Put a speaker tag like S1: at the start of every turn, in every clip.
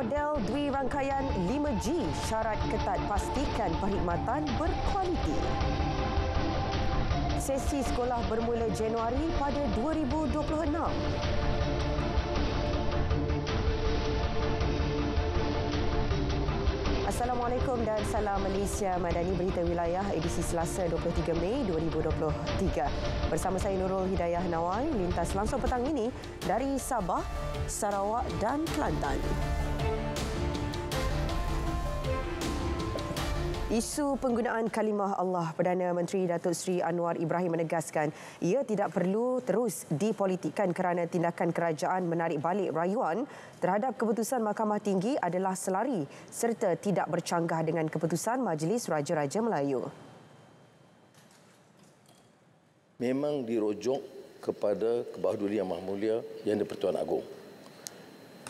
S1: model Dwi Rangkaian 5G syarat ketat pastikan perkhidmatan berkualiti. Sesi sekolah bermula Januari pada 2026. Assalamualaikum dan salam Malaysia Madani Berita Wilayah edisi Selasa 23 Mei 2023. Bersama saya Nurul Hidayah Nawai lintas langsung petang ini dari Sabah, Sarawak dan Kelantan. Isu penggunaan kalimah Allah Perdana Menteri Datuk Seri Anwar Ibrahim menegaskan ia tidak perlu terus dipolitikkan kerana tindakan kerajaan menarik balik rayuan terhadap keputusan Mahkamah Tinggi adalah selari serta tidak bercanggah dengan keputusan Majlis Raja-Raja Melayu.
S2: Memang dirujuk kepada kebahaduli yang mahmulia yang di-Pertuan agung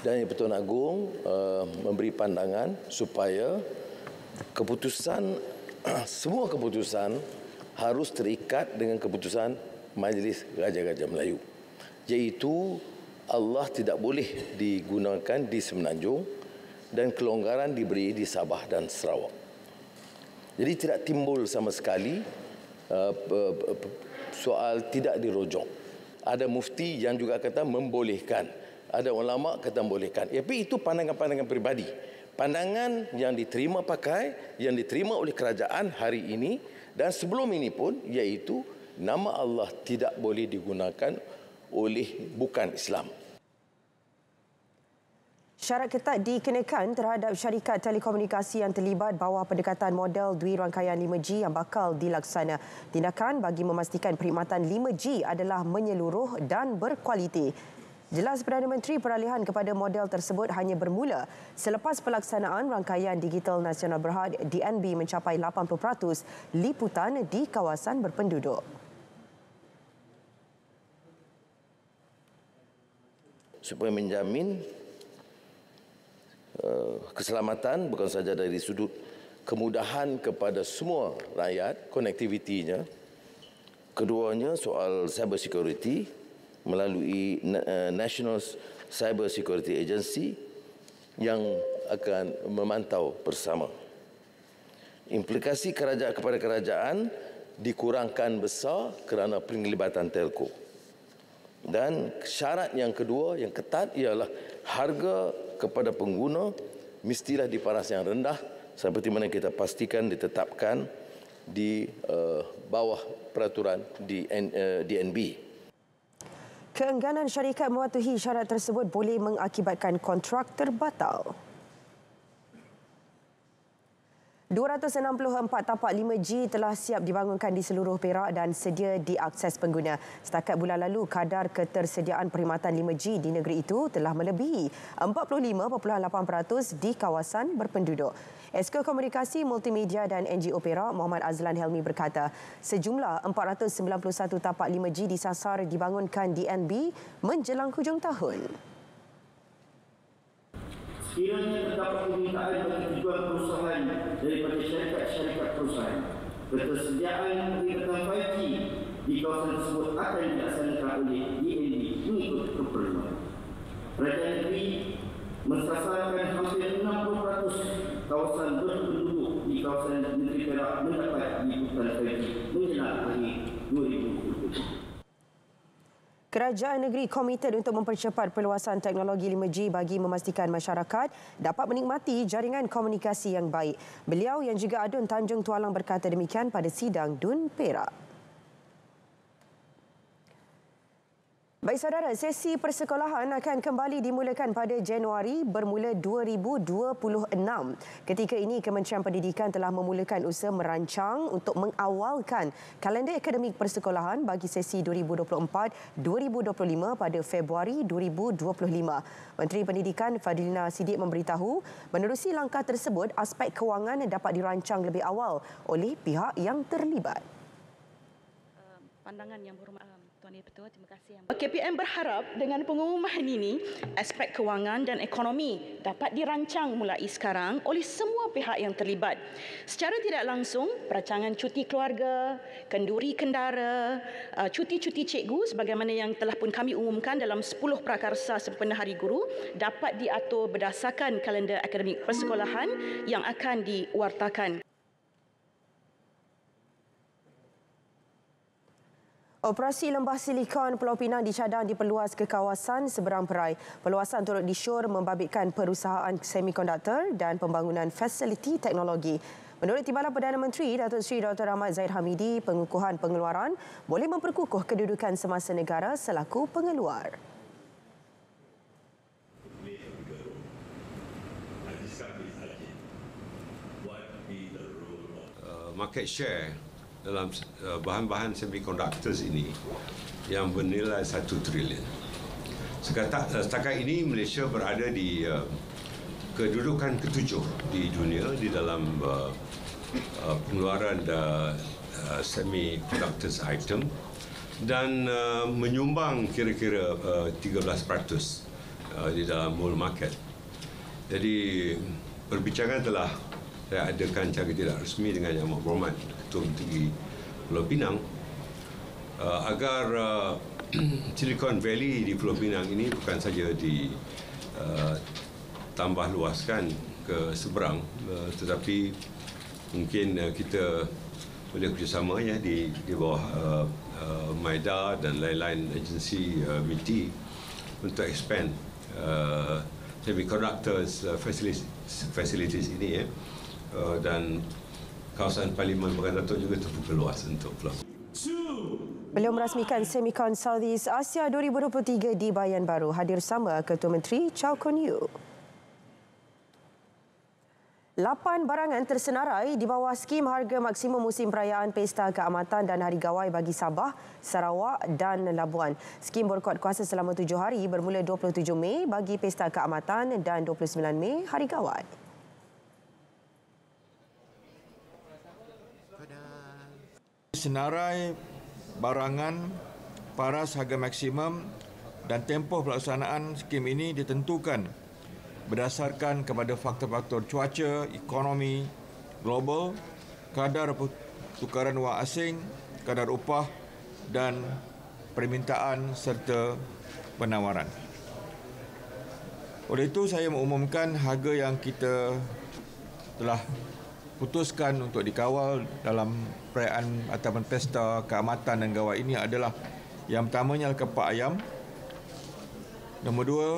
S2: Dan yang di-Pertuan Agong uh, eh, memberi pandangan supaya keputusan semua keputusan harus terikat dengan keputusan majlis raja-raja Melayu iaitu Allah tidak boleh digunakan di semenanjung dan kelonggaran diberi di Sabah dan Sarawak. Jadi tidak timbul sama sekali uh, soal tidak dirojok. Ada mufti yang juga kata membolehkan, ada ulama kata membolehkan. Tapi itu pandangan-pandangan pribadi pandangan yang diterima pakai yang diterima oleh kerajaan hari ini dan sebelum ini pun iaitu nama Allah tidak boleh digunakan oleh bukan Islam.
S1: Syarat ketat dikenakan terhadap syarikat telekomunikasi yang terlibat bawah pendekatan model Dwi Rangkaian 5G yang bakal dilaksana. Tindakan bagi memastikan perkhidmatan 5G adalah menyeluruh dan berkualiti. Jelas Perdana Menteri peralihan kepada model tersebut hanya bermula selepas pelaksanaan rangkaian digital nasional berhad DNB mencapai 80% liputan di kawasan berpenduduk.
S2: Supaya menjamin eh, keselamatan bukan saja dari sudut kemudahan kepada semua rakyat konektivitinya keduanya soal cyber security melalui eh, National Cyber Security Agency yang akan memantau bersama. Implikasi kerajaan kepada kerajaan dikurangkan besar kerana penglibatan telco. Dan syarat yang kedua yang ketat ialah harga kepada pengguna mestilah diparas yang rendah seperti mana kita pastikan ditetapkan di uh, bawah peraturan di uh, eh, DNB.
S1: Keengganan syarikat mematuhi syarat tersebut boleh mengakibatkan kontrak terbatal. 264 tapak 5G telah siap dibangunkan di seluruh Perak dan sedia diakses pengguna. Setakat bulan lalu, kadar ketersediaan perkhidmatan 5G di negeri itu telah melebihi 45.8% di kawasan berpenduduk. SK Komunikasi Multimedia dan NGO Perak Muhammad Azlan Helmi berkata, sejumlah 491 tapak 5G disasar dibangunkan DNB menjelang hujung tahun.
S3: Sekiranya terdapat permintaan dan tujuan perusahaan daripada syarikat-syarikat perusahaan, ketersediaan perintah
S4: 5G di kawasan tersebut akan dilaksanakan oleh DNB mengikut keperluan.
S3: Kerajaan negeri mensasarkan hampir 60% kawasan berpenduduk di kawasan Negeri Perak mendapat liputan 5G menjelang akhir 2020.
S1: Kerajaan negeri komited untuk mempercepat perluasan teknologi 5G bagi memastikan masyarakat dapat menikmati jaringan komunikasi yang baik. Beliau yang juga adun Tanjung Tualang berkata demikian pada sidang Dun Perak. Baik saudara, sesi persekolahan akan kembali dimulakan pada Januari bermula 2026. Ketika ini Kementerian Pendidikan telah memulakan usaha merancang untuk mengawalkan kalender akademik persekolahan bagi sesi 2024-2025 pada Februari 2025. Menteri Pendidikan Fadilina Sidik memberitahu, menerusi langkah tersebut, aspek kewangan dapat dirancang lebih awal oleh pihak yang terlibat. Pandangan yang berhormat. Tony betul. Terima kasih. Yang... KPM berharap dengan pengumuman ini, aspek kewangan dan ekonomi dapat dirancang mulai sekarang oleh semua pihak yang terlibat. Secara tidak langsung, perancangan cuti keluarga, kenduri kendara, uh, cuti-cuti cikgu sebagaimana yang telah pun kami umumkan dalam 10 prakarsa sempena Hari Guru dapat diatur berdasarkan kalender akademik persekolahan yang akan diwartakan. Operasi lembah silikon Pulau Pinang dicadang diperluas ke kawasan seberang perai. Perluasan turut disyur membabitkan perusahaan semikonduktor dan pembangunan fasiliti teknologi. Menurut Timbalan Perdana Menteri, Datuk Seri Dr. Ahmad Zahid Hamidi, pengukuhan pengeluaran boleh memperkukuh kedudukan semasa negara selaku pengeluar.
S5: Uh, market share dalam eh, bahan-bahan semiconductors ini yang bernilai 1 trilion. Eh, setakat, ini Malaysia berada di eh, kedudukan ketujuh di dunia di dalam pengeluaran semiconductors item dan menyumbang kira-kira 13% di dalam world market. Jadi perbincangan telah saya adakan secara tidak resmi dengan Yang Berhormat Tun Tinggi Pulau Pinang uh, agar uh, Silicon Valley di Pulau Pinang ini bukan saja ditambah uh, luaskan ke seberang uh, tetapi mungkin uh, kita boleh kerjasama ya di di bawah uh, uh, Maida dan lain-lain agensi uh, MIT untuk expand uh, semiconductors uh, facilities, facilities ini ya uh, dan kawasan Parlimen Bukan Datuk juga terbuka luas untuk peluang.
S1: Beliau merasmikan Semikon Southeast Asia 2023 di Bayan Baru. Hadir sama Ketua Menteri Chow Kon Yew. Lapan barangan tersenarai di bawah skim harga maksimum musim perayaan Pesta Keamatan dan Hari Gawai bagi Sabah, Sarawak dan Labuan. Skim berkuat kuasa selama tujuh hari bermula 27 Mei bagi Pesta Keamatan dan 29 Mei Hari Gawai.
S4: Senarai barangan paras harga maksimum dan tempoh pelaksanaan skim ini ditentukan berdasarkan kepada faktor-faktor cuaca, ekonomi, global, kadar tukaran wang asing, kadar upah dan permintaan serta penawaran. Oleh itu, saya mengumumkan harga yang kita telah putuskan untuk dikawal dalam perayaan ataupun pesta keamatan dan gawai ini adalah yang pertamanya kepak ayam nombor dua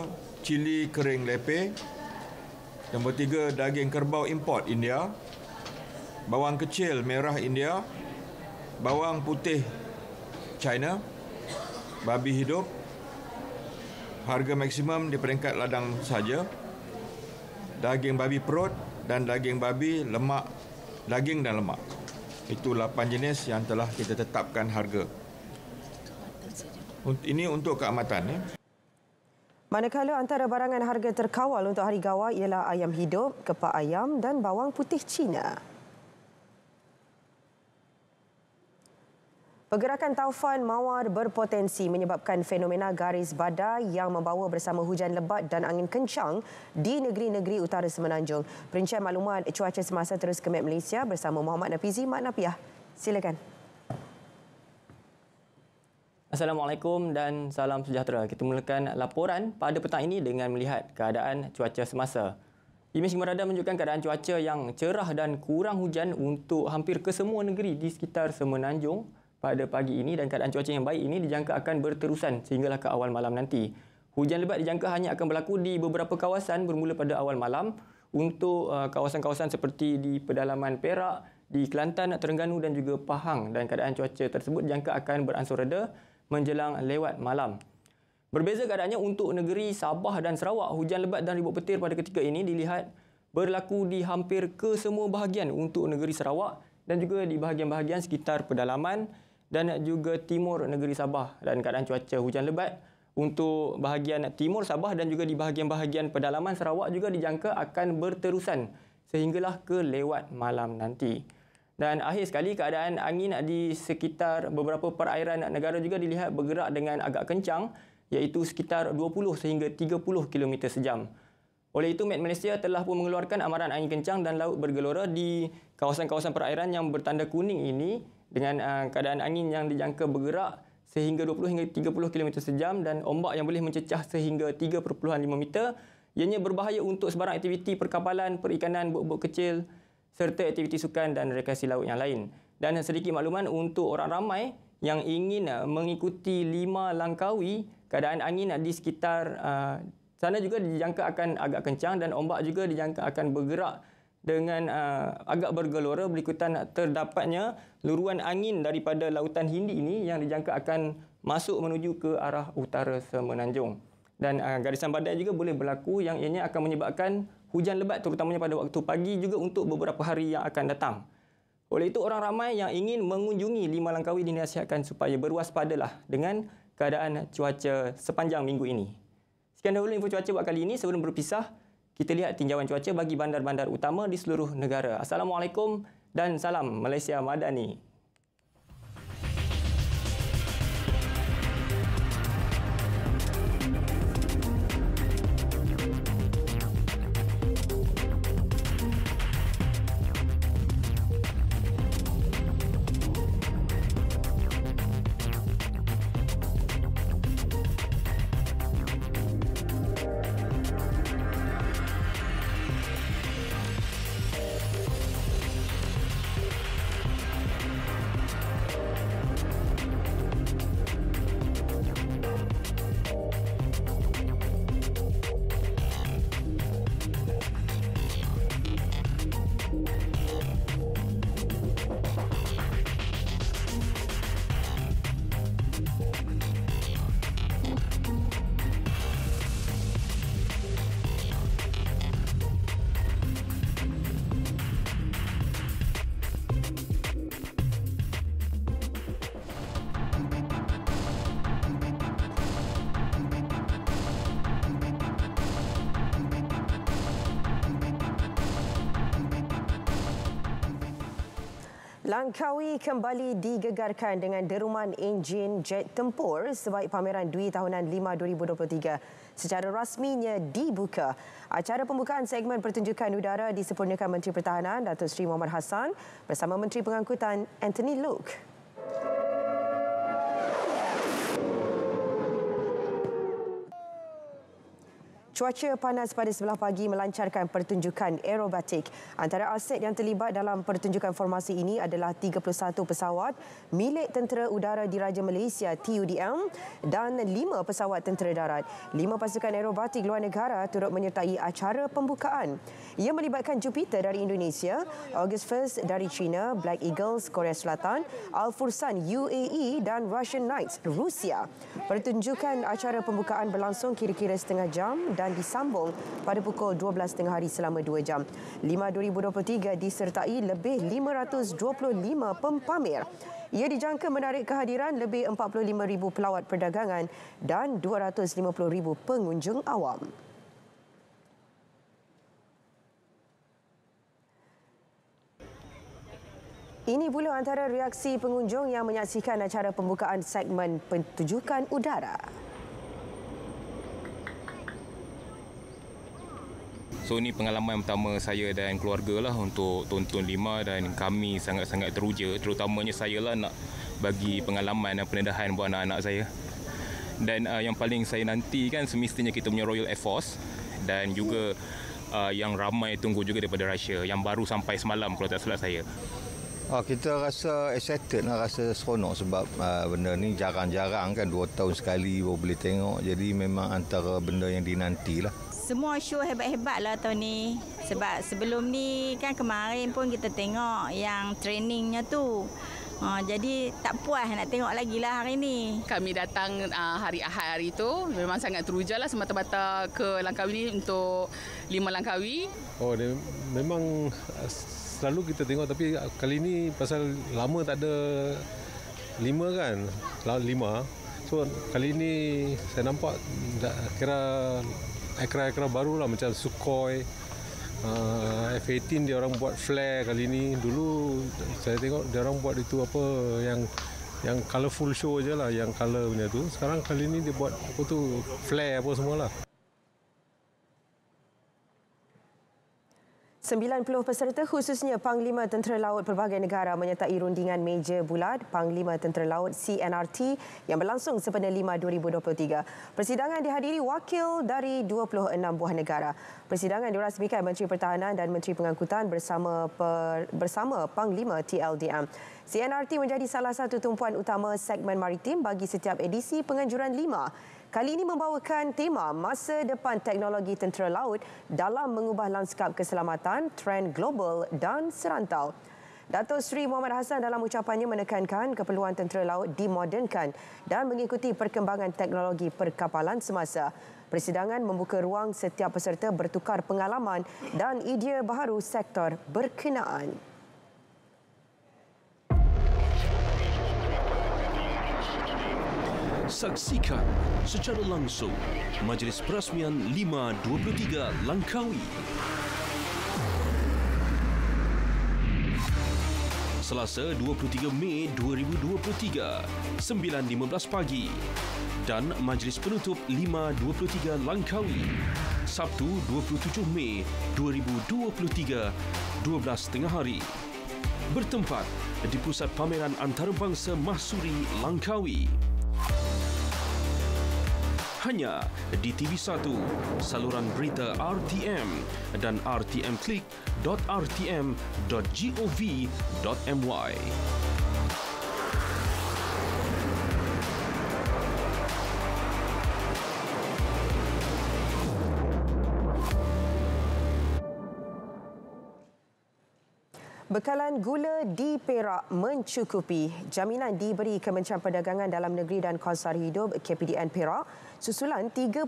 S4: cili kering lepe nombor tiga daging kerbau import India bawang kecil merah India bawang putih China babi hidup harga maksimum di peringkat ladang saja daging babi perut dan daging babi, lemak, daging dan lemak. Itu 8 jenis yang telah kita tetapkan harga. Ini untuk keamatan. Eh.
S1: Manakala antara barangan harga terkawal untuk hari gawai ialah ayam hidup, kepak ayam dan bawang putih Cina. Pergerakan taufan mawar berpotensi menyebabkan fenomena garis badai yang membawa bersama hujan lebat dan angin kencang di negeri-negeri utara Semenanjung. Perincian maklumat cuaca semasa terus kemat Malaysia bersama Muhammad Nafizi Mat Napiah. Silakan.
S6: Assalamualaikum dan salam sejahtera. Kita mulakan laporan pada petang ini dengan melihat keadaan cuaca semasa. Imej Merada menunjukkan keadaan cuaca yang cerah dan kurang hujan untuk hampir kesemua negeri di sekitar Semenanjung pada pagi ini dan keadaan cuaca yang baik ini dijangka akan berterusan sehinggalah ke awal malam nanti. Hujan lebat dijangka hanya akan berlaku di beberapa kawasan bermula pada awal malam untuk uh, kawasan-kawasan seperti di pedalaman Perak, di Kelantan, Terengganu dan juga Pahang dan keadaan cuaca tersebut dijangka akan beransur reda menjelang lewat malam. Berbeza keadaannya untuk negeri Sabah dan Sarawak, hujan lebat dan ribut petir pada ketika ini dilihat berlaku di hampir ke semua bahagian untuk negeri Sarawak dan juga di bahagian-bahagian sekitar pedalaman dan juga timur negeri Sabah dan keadaan cuaca hujan lebat untuk bahagian timur Sabah dan juga di bahagian-bahagian pedalaman Sarawak juga dijangka akan berterusan sehinggalah ke lewat malam nanti. Dan akhir sekali keadaan angin di sekitar beberapa perairan negara juga dilihat bergerak dengan agak kencang iaitu sekitar 20 sehingga 30 km sejam. Oleh itu, Met Malaysia telah pun mengeluarkan amaran angin kencang dan laut bergelora di kawasan-kawasan perairan yang bertanda kuning ini dengan uh, keadaan angin yang dijangka bergerak sehingga 20 hingga 30 km sejam dan ombak yang boleh mencecah sehingga 3.5 meter ianya berbahaya untuk sebarang aktiviti perkapalan, perikanan, buk-buk kecil serta aktiviti sukan dan rekreasi laut yang lain dan sedikit makluman untuk orang ramai yang ingin ah, mengikuti lima langkawi keadaan angin ah, di sekitar uh, sana juga dijangka akan agak kencang dan ombak juga dijangka akan bergerak dengan uh, agak bergelora berikutan terdapatnya luruan angin daripada lautan Hindi ini yang dijangka akan masuk menuju ke arah utara semenanjung dan uh, garisan badai juga boleh berlaku yang ianya akan menyebabkan hujan lebat terutamanya pada waktu pagi juga untuk beberapa hari yang akan datang oleh itu orang ramai yang ingin mengunjungi lima langkawi dinasihatkan supaya berwaspadalah dengan keadaan cuaca sepanjang minggu ini sekian dahulu info cuaca buat kali ini sebelum berpisah kita lihat tinjauan cuaca bagi bandar-bandar utama di seluruh negara. Assalamualaikum dan salam Malaysia Madani.
S1: kembali digegarkan dengan deruman enjin jet tempur sebaik pameran Dwi Tahunan 5 2023 secara rasminya dibuka. Acara pembukaan segmen pertunjukan udara disempurnakan Menteri Pertahanan Datuk Seri Muhammad Hassan bersama Menteri Pengangkutan Anthony Luke. Cuaca panas pada sebelah pagi melancarkan pertunjukan aerobatik. Antara aset yang terlibat dalam pertunjukan formasi ini adalah 31 pesawat milik Tentera Udara Diraja Malaysia TUDM dan 5 pesawat tentera darat. 5 pasukan aerobatik luar negara turut menyertai acara pembukaan. Ia melibatkan Jupiter dari Indonesia, August 1st dari China, Black Eagles Korea Selatan, Al Fursan UAE dan Russian Knights Rusia. Pertunjukan acara pembukaan berlangsung kira-kira setengah jam dan dan disambung pada pukul 12.30 hari selama 2 jam. Lima 2023 disertai lebih 525 pempamer. Ia dijangka menarik kehadiran lebih 45,000 pelawat perdagangan dan 250,000 pengunjung awam. Ini pula antara reaksi pengunjung yang menyaksikan acara pembukaan segmen pertunjukan udara.
S6: So ini pengalaman pertama saya dan keluarga lah untuk tonton lima dan kami sangat-sangat teruja terutamanya saya lah nak bagi pengalaman dan pendedahan buat anak-anak saya. Dan uh, yang paling saya nanti kan semestinya kita punya Royal Air Force dan juga uh, yang ramai tunggu juga daripada Russia yang baru sampai semalam kalau tak salah saya.
S4: Ah, kita rasa excited lah, rasa seronok sebab ah, benda ni jarang-jarang kan dua tahun sekali baru boleh tengok. Jadi memang antara benda yang dinantilah. lah
S7: semua show hebat-hebat lah tahun ni. Sebab sebelum ni kan kemarin pun kita tengok yang trainingnya tu. Ha, jadi tak puas nak
S3: tengok lagi lah hari ni. Kami datang uh, hari Ahad hari tu. Memang sangat teruja lah semata-mata ke Langkawi ni untuk lima Langkawi.
S8: Oh dia, memang ah, selalu kita tengok tapi ah, kali ni pasal lama tak ada lima kan. Lima. So kali ini saya nampak kira
S9: aircraft-aircraft baru lah macam Sukhoi uh, F-18 dia orang buat flare kali ni dulu saya tengok dia orang buat itu apa yang yang
S8: colourful show je lah yang colour punya tu sekarang kali ni dia buat apa tu flare apa semua lah
S1: 90 peserta khususnya Panglima Tentera Laut pelbagai negara menyertai rundingan meja bulat Panglima Tentera Laut CNRT yang berlangsung sepanjang 5 2023. Persidangan dihadiri wakil dari 26 buah negara. Persidangan dirasmikan Menteri Pertahanan dan Menteri Pengangkutan bersama per, bersama Panglima TLDM. CNRT menjadi salah satu tumpuan utama segmen maritim bagi setiap edisi penganjuran kali ini membawakan tema masa depan teknologi tentera laut dalam mengubah lanskap keselamatan, trend global dan serantau. Datuk Sri Muhammad Hassan dalam ucapannya menekankan keperluan tentera laut dimodernkan dan mengikuti perkembangan teknologi perkapalan semasa. Persidangan membuka ruang setiap peserta bertukar pengalaman dan idea baharu sektor berkenaan.
S10: Saksikan secara langsung Majlis
S5: Perasmian 523 Langkawi. Selasa 23 Mei 2023,
S3: 9.15 pagi. Dan Majlis Penutup 523 Langkawi. Sabtu 27 Mei 2023, 12.30 hari. Bertempat di Pusat Pameran Antarabangsa Mahsuri, Langkawi hanya di TV1, saluran berita RTM dan rtmclick.rtm.gov.my.
S1: Bekalan gula di Perak mencukupi. Jaminan diberi Kementerian Perdagangan Dalam Negeri dan Konsar Hidup KPDN Perak susulan 30,000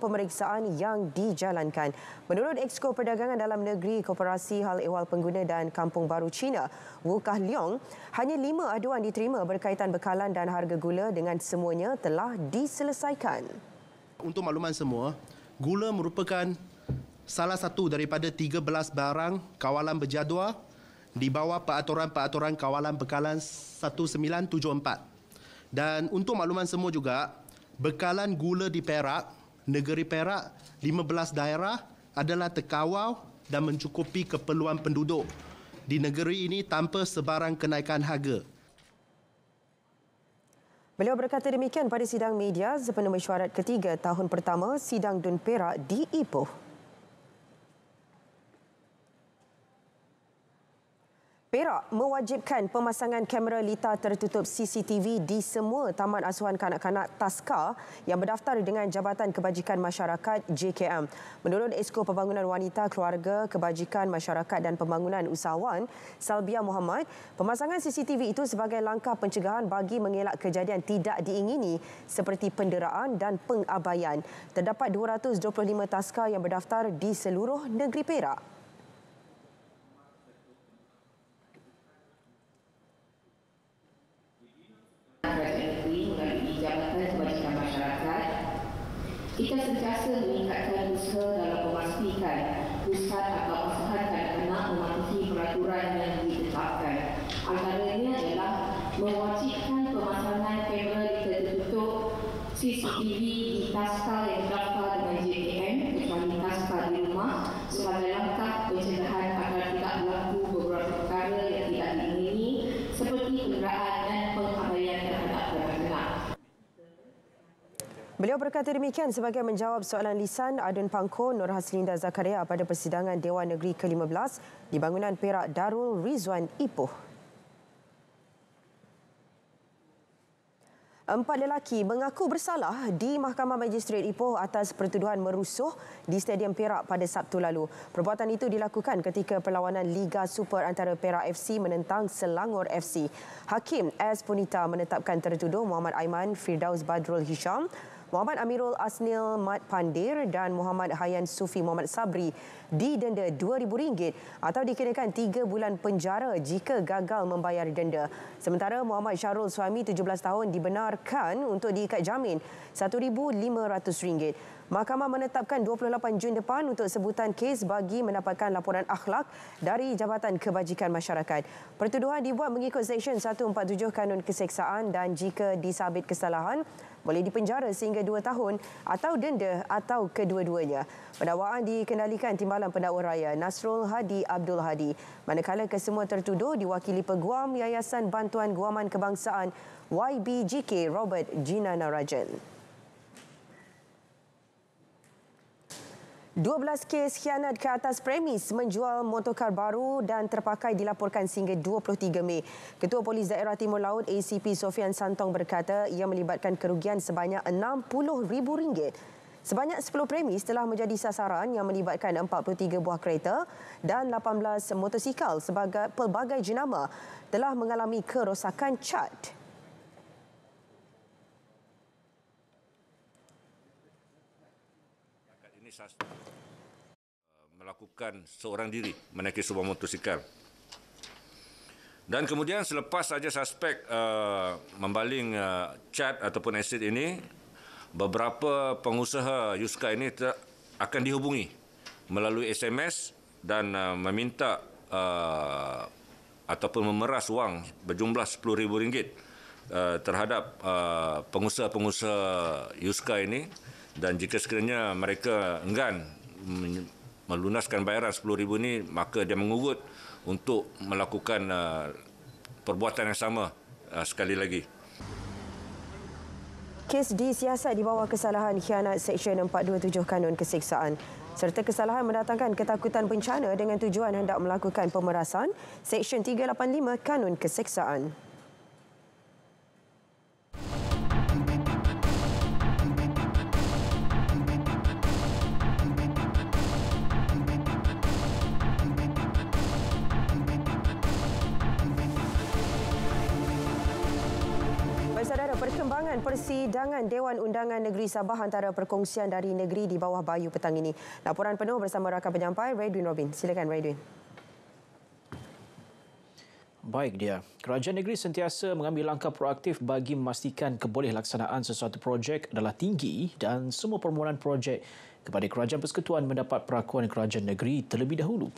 S1: pemeriksaan yang dijalankan. Menurut Exco Perdagangan Dalam Negeri Koperasi Hal Ehwal Pengguna dan Kampung Baru China, Wu Kah Leong, hanya lima aduan diterima berkaitan bekalan dan harga gula dengan semuanya telah diselesaikan.
S11: Untuk makluman semua, gula merupakan salah satu daripada 13 barang kawalan berjadual di bawah peraturan-peraturan kawalan bekalan 1974. Dan untuk makluman semua juga, bekalan gula di Perak, negeri Perak, 15 daerah adalah terkawal dan mencukupi keperluan penduduk di negeri ini tanpa sebarang kenaikan harga.
S1: Beliau berkata demikian pada sidang media sepenuh mesyuarat ketiga tahun pertama sidang Dun Perak di Ipoh. Perak mewajibkan pemasangan kamera lita tertutup CCTV di semua taman asuhan kanak-kanak TASKA yang berdaftar dengan Jabatan Kebajikan Masyarakat JKM. Menurut Esko Pembangunan Wanita Keluarga Kebajikan Masyarakat dan Pembangunan Usahawan, Salbia Muhammad, pemasangan CCTV itu sebagai langkah pencegahan bagi mengelak kejadian tidak diingini seperti penderaan dan pengabaian. Terdapat 225 TASKA yang berdaftar di seluruh negeri Perak.
S7: ini ditaska yang terdapat dengan JKN kecuali taska di rumah sebagai langkah pencegahan agar tidak berlaku beberapa perkara yang tidak diingini seperti kenderaan dan pengabaian terhadap
S1: Beliau berkata demikian sebagai menjawab soalan lisan Adun Pangko Nur Haslinda Zakaria pada persidangan Dewan Negeri ke-15 di bangunan Perak Darul Rizwan Ipoh. Empat lelaki mengaku bersalah di Mahkamah Magistrat Ipoh atas pertuduhan merusuh di Stadium Perak pada Sabtu lalu. Perbuatan itu dilakukan ketika perlawanan Liga Super antara Perak FC menentang Selangor FC. Hakim S. Punita menetapkan tertuduh Muhammad Aiman Firdaus Badrul Hisham Muhammad Amirul Asnil Mat Pandir dan Muhammad Hayan Sufi Muhammad Sabri didenda RM2,000 atau dikenakan 3 bulan penjara jika gagal membayar denda. Sementara Muhammad Syarul Suami 17 tahun dibenarkan untuk diikat jamin RM1,500. Mahkamah menetapkan 28 Jun depan untuk sebutan kes bagi mendapatkan laporan akhlak dari Jabatan Kebajikan Masyarakat. Pertuduhan dibuat mengikut Seksyen 147 Kanun Keseksaan dan jika disabit kesalahan, boleh dipenjara sehingga dua tahun atau denda atau kedua-duanya. Pendakwaan dikendalikan Timbalan Pendakwa Raya Nasrul Hadi Abdul Hadi. Manakala kesemua tertuduh diwakili Peguam Yayasan Bantuan Guaman Kebangsaan YBGK Robert Jinanarajan. Rajan. 12 kes khianat ke atas premis menjual motokar baru dan terpakai dilaporkan sehingga 23 Mei. Ketua Polis Daerah Timur Laut ACP Sofian Santong berkata ia melibatkan kerugian sebanyak rm ringgit. Sebanyak 10 premis telah menjadi sasaran yang melibatkan 43 buah kereta dan 18 motosikal sebagai pelbagai jenama telah mengalami kerosakan cat.
S5: Ini bukan seorang diri menaiki sebuah motosikal. Dan kemudian selepas saja suspek uh, membaling uh, cat ataupun asid ini, beberapa pengusaha Yuska ini akan dihubungi melalui SMS dan uh, meminta uh, ataupun memeras wang berjumlah RM10,000 uh, terhadap uh, pengusaha-pengusaha Yuska ini dan jika sekiranya mereka enggan melunaskan bayaran RM10,000 ini, maka dia mengurut untuk melakukan uh, perbuatan yang sama uh, sekali lagi.
S1: Kes disiasat di bawah kesalahan khianat Seksyen 427 Kanun Keseksaan serta kesalahan mendatangkan ketakutan bencana dengan tujuan hendak melakukan pemerasan Seksyen 385 Kanun Keseksaan. Saudara, perkembangan persidangan Dewan Undangan Negeri Sabah antara perkongsian dari negeri di bawah bayu petang ini. Laporan penuh bersama rakan penyampai Redwin Robin. Silakan Redwin.
S10: Baik dia. Kerajaan negeri sentiasa mengambil langkah proaktif bagi memastikan kebolehlaksanaan sesuatu projek adalah tinggi dan semua permohonan projek kepada Kerajaan Persekutuan mendapat perakuan Kerajaan Negeri terlebih dahulu.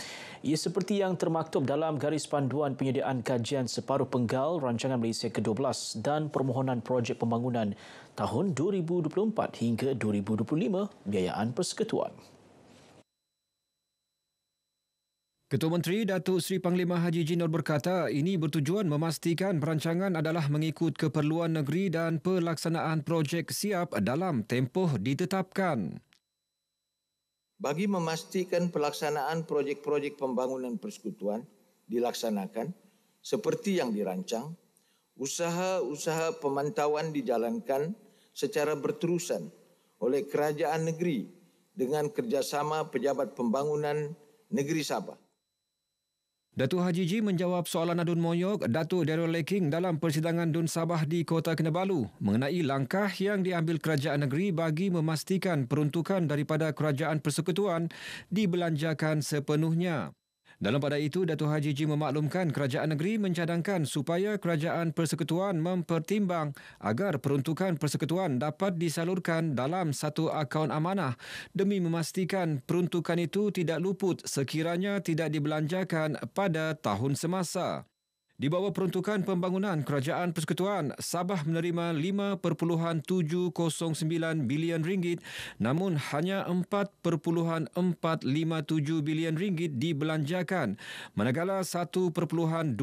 S10: Ia seperti yang termaktub dalam garis panduan penyediaan kajian separuh penggal Rancangan Malaysia ke-12 dan permohonan projek pembangunan tahun 2024 hingga 2025 biayaan
S9: persekutuan. Ketua Menteri Datuk Seri Panglima Haji Jinor berkata ini bertujuan memastikan perancangan adalah mengikut keperluan negeri dan pelaksanaan projek siap dalam tempoh ditetapkan
S4: bagi memastikan pelaksanaan proyek-proyek pembangunan persekutuan dilaksanakan seperti yang dirancang, usaha-usaha pemantauan dijalankan secara berterusan oleh kerajaan negeri dengan kerjasama pejabat pembangunan negeri Sabah.
S9: Datuk Haji Ji menjawab soalan Adun Moyog, Datuk Daryl Leking dalam persidangan Dun Sabah di Kota Kinabalu mengenai langkah yang diambil kerajaan negeri bagi memastikan peruntukan daripada kerajaan persekutuan dibelanjakan sepenuhnya. Dalam pada itu, Datuk Haji Ji memaklumkan kerajaan negeri mencadangkan supaya kerajaan persekutuan mempertimbang agar peruntukan persekutuan dapat disalurkan dalam satu akaun amanah demi memastikan peruntukan itu tidak luput sekiranya tidak dibelanjakan pada tahun semasa. Di bawah peruntukan pembangunan Kerajaan Persekutuan, Sabah menerima 5.709 bilion ringgit namun hanya 4.457 bilion ringgit dibelanjakan. Manakala 1.252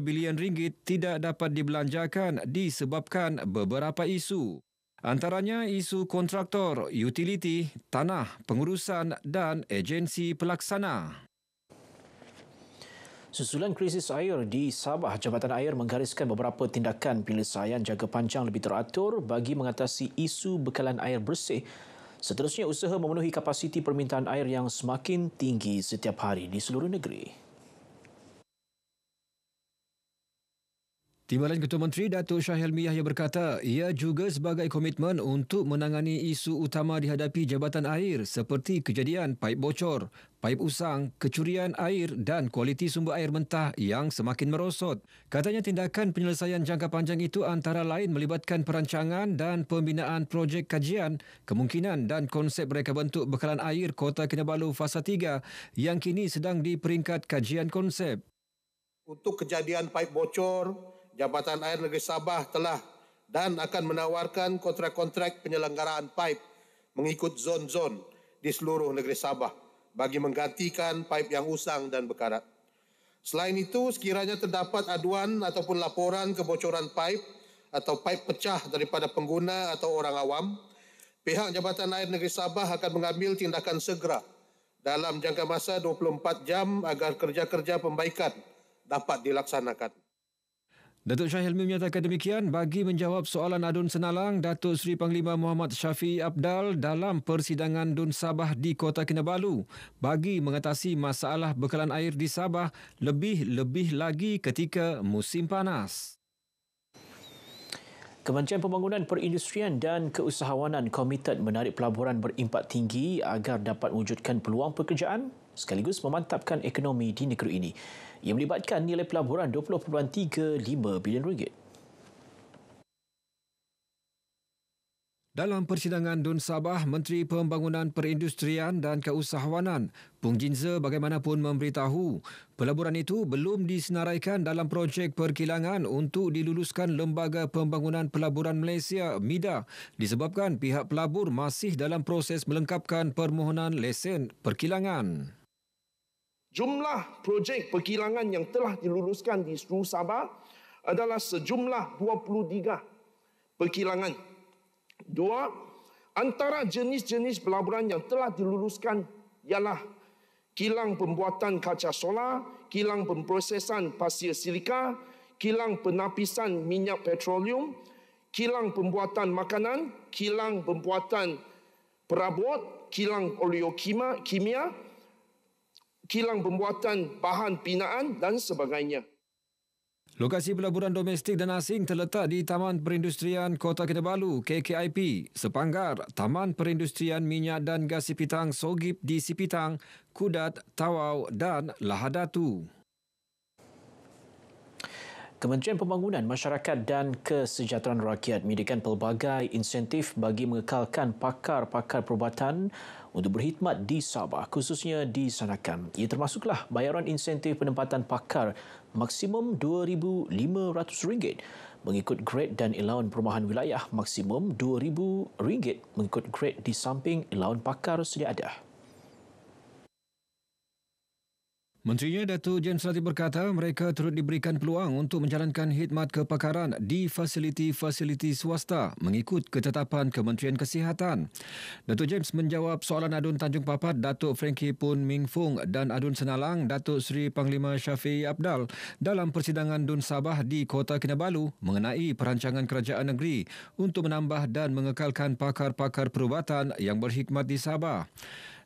S9: bilion ringgit tidak dapat dibelanjakan disebabkan beberapa isu. Antaranya isu kontraktor, utiliti, tanah, pengurusan dan agensi pelaksana.
S10: Susulan krisis air di Sabah, Jabatan Air menggariskan beberapa tindakan penyelesaian jangka panjang lebih teratur bagi mengatasi isu bekalan air bersih. Seterusnya usaha memenuhi kapasiti permintaan air yang semakin tinggi setiap hari di seluruh negeri.
S9: Timbalan Ketua Menteri Datuk Syah Helmi Yahya berkata ia juga sebagai komitmen untuk menangani isu utama dihadapi Jabatan Air seperti kejadian paip bocor, paip usang, kecurian air dan kualiti sumber air mentah yang semakin merosot. Katanya tindakan penyelesaian jangka panjang itu antara lain melibatkan perancangan dan pembinaan projek kajian, kemungkinan dan konsep mereka bentuk bekalan air Kota Kinabalu Fasa 3 yang kini sedang di peringkat kajian konsep.
S11: Untuk kejadian paip bocor, Jabatan Air Negeri Sabah telah dan akan menawarkan kontrak-kontrak penyelenggaraan pipe mengikut zon-zon di seluruh negeri Sabah bagi menggantikan pipe yang usang dan berkarat. Selain itu, sekiranya terdapat aduan ataupun laporan kebocoran pipe atau pipe pecah daripada pengguna atau orang awam, pihak Jabatan Air Negeri Sabah akan mengambil tindakan segera dalam jangka masa 24 jam agar kerja-kerja pembaikan dapat dilaksanakan.
S9: Datuk Syah Helmi menyatakan demikian bagi menjawab soalan adun senalang Datuk Seri Panglima Muhammad Syafiq Abdal dalam persidangan Dun Sabah di Kota Kinabalu bagi mengatasi masalah bekalan air di Sabah lebih-lebih lagi ketika musim panas.
S10: Kementerian Pembangunan Perindustrian dan Keusahawanan komited menarik pelaburan berimpak tinggi agar dapat wujudkan peluang pekerjaan sekaligus memantapkan ekonomi di negeri ini yang melibatkan nilai pelaburan 20.35 bilion ringgit.
S9: Dalam persidangan Dun Sabah, Menteri Pembangunan Perindustrian dan Keusahawanan, Pung Jinze bagaimanapun memberitahu, pelaburan itu belum disenaraikan dalam projek perkilangan untuk diluluskan Lembaga Pembangunan Pelaburan Malaysia, MIDA, disebabkan pihak pelabur masih dalam proses melengkapkan permohonan lesen perkilangan.
S11: Jumlah projek perkilangan yang telah diluluskan di seluruh Sabah adalah sejumlah 23 perkilangan. Dua, antara jenis-jenis pelaburan yang telah diluluskan ialah kilang pembuatan kaca solar, kilang pemprosesan pasir silika, kilang penapisan minyak petroleum, kilang pembuatan makanan, kilang pembuatan perabot, kilang oleokimia, kimia, kimia kilang pembuatan bahan pinaan dan sebagainya.
S9: Lokasi pelaburan domestik dan asing terletak di Taman Perindustrian Kota Kinabalu, KKIP, Sepanggar, Taman Perindustrian Minyak dan Gas Sipitang Sogip di Sipitang, Kudat, Tawau dan Lahadatu. Kementerian Pembangunan Masyarakat dan Kesejahteraan
S10: Rakyat menyediakan pelbagai insentif bagi mengekalkan pakar-pakar perubatan untuk berkhidmat di Sabah khususnya di Sanakan. Ia termasuklah bayaran insentif penempatan pakar maksimum RM2,500 mengikut grade dan ilauan perumahan wilayah maksimum RM2,000 mengikut grade di samping ilauan pakar sedia ada.
S9: Menterinya Dato James Lati berkata mereka turut diberikan peluang untuk menjalankan khidmat kepakaran di fasiliti-fasiliti swasta mengikut ketetapan Kementerian Kesihatan. Dato James menjawab soalan adun Tanjung Papat Datuk Frankie Pun Ming Fung dan adun Senalang Datuk Sri Panglima Syafi'i Abdal dalam persidangan Dun Sabah di Kota Kinabalu mengenai perancangan kerajaan negeri untuk menambah dan mengekalkan pakar-pakar perubatan yang berkhidmat di Sabah.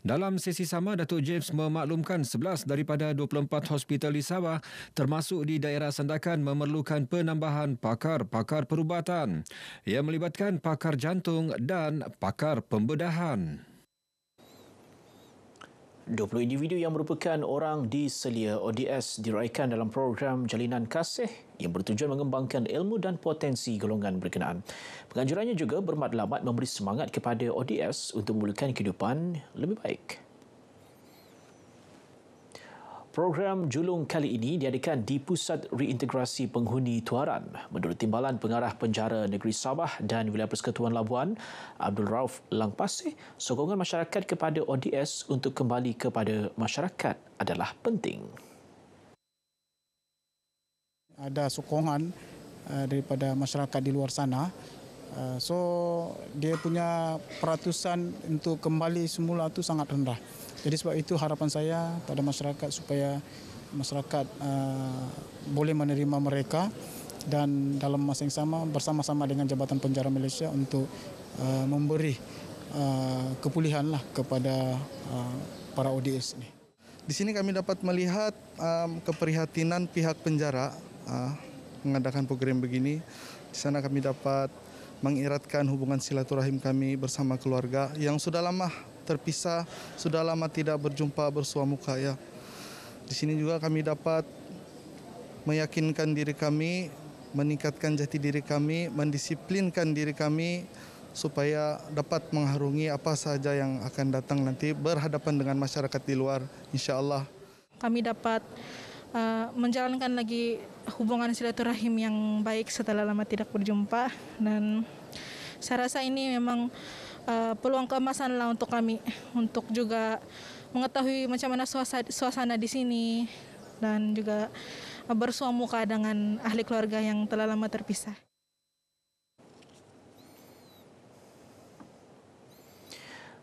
S9: Dalam sesi sama, Datuk James memaklumkan 11 daripada 24 hospital di Sabah termasuk di daerah Sandakan memerlukan penambahan pakar-pakar perubatan. yang melibatkan pakar jantung dan pakar pembedahan.
S10: 20 individu yang merupakan orang di Selia ODS diraikan dalam program Jalinan Kasih yang bertujuan mengembangkan ilmu dan potensi golongan berkenaan. Penganjurannya juga bermaklumat memberi semangat kepada ODS untuk memulakan kehidupan lebih baik. Program Julung kali ini diadakan di Pusat Reintegrasi Penghuni Tuaran. Menurut Timbalan Pengarah Penjara Negeri Sabah dan Wilayah Persekutuan Labuan, Abdul Rauf Langpasih, sokongan masyarakat kepada ODS untuk kembali kepada masyarakat adalah penting.
S3: Ada sokongan eh, daripada masyarakat di luar sana. Eh, so, dia punya peratusan untuk kembali semula itu sangat rendah. Jadi sebab itu harapan saya pada masyarakat supaya masyarakat uh, boleh menerima mereka dan dalam masa yang sama bersama-sama dengan Jabatan Penjara Malaysia untuk uh, memberi uh, kepulihan lah kepada uh, para ODS ini.
S4: Di sini kami dapat
S3: melihat um,
S11: keprihatinan pihak penjara uh, mengadakan program begini. Di sana kami dapat mengiratkan hubungan silaturahim kami bersama keluarga yang sudah lama terpisah, sudah lama tidak berjumpa muka ya. Di sini juga kami dapat meyakinkan diri kami, meningkatkan jati diri kami, mendisiplinkan diri kami supaya dapat mengharungi apa saja yang akan datang nanti berhadapan dengan masyarakat di luar insya Allah.
S12: Kami dapat uh, menjalankan lagi hubungan silaturahim yang baik setelah lama tidak berjumpa dan saya rasa ini memang uh, peluang keemasan lah untuk kami untuk juga mengetahui macam mana suasana, suasana di sini dan juga bersuam muka dengan ahli keluarga yang telah lama terpisah.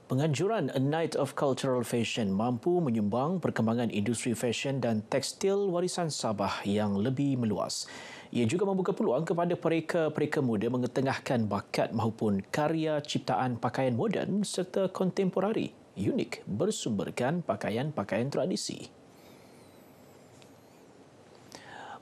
S10: Penganjuran A Night of Cultural Fashion mampu menyumbang perkembangan industri fashion dan tekstil warisan Sabah yang lebih meluas ia juga membuka peluang kepada mereka-mereka muda mengetengahkan bakat maupun karya ciptaan pakaian moden serta kontemporari unik bersumberkan pakaian-pakaian tradisi.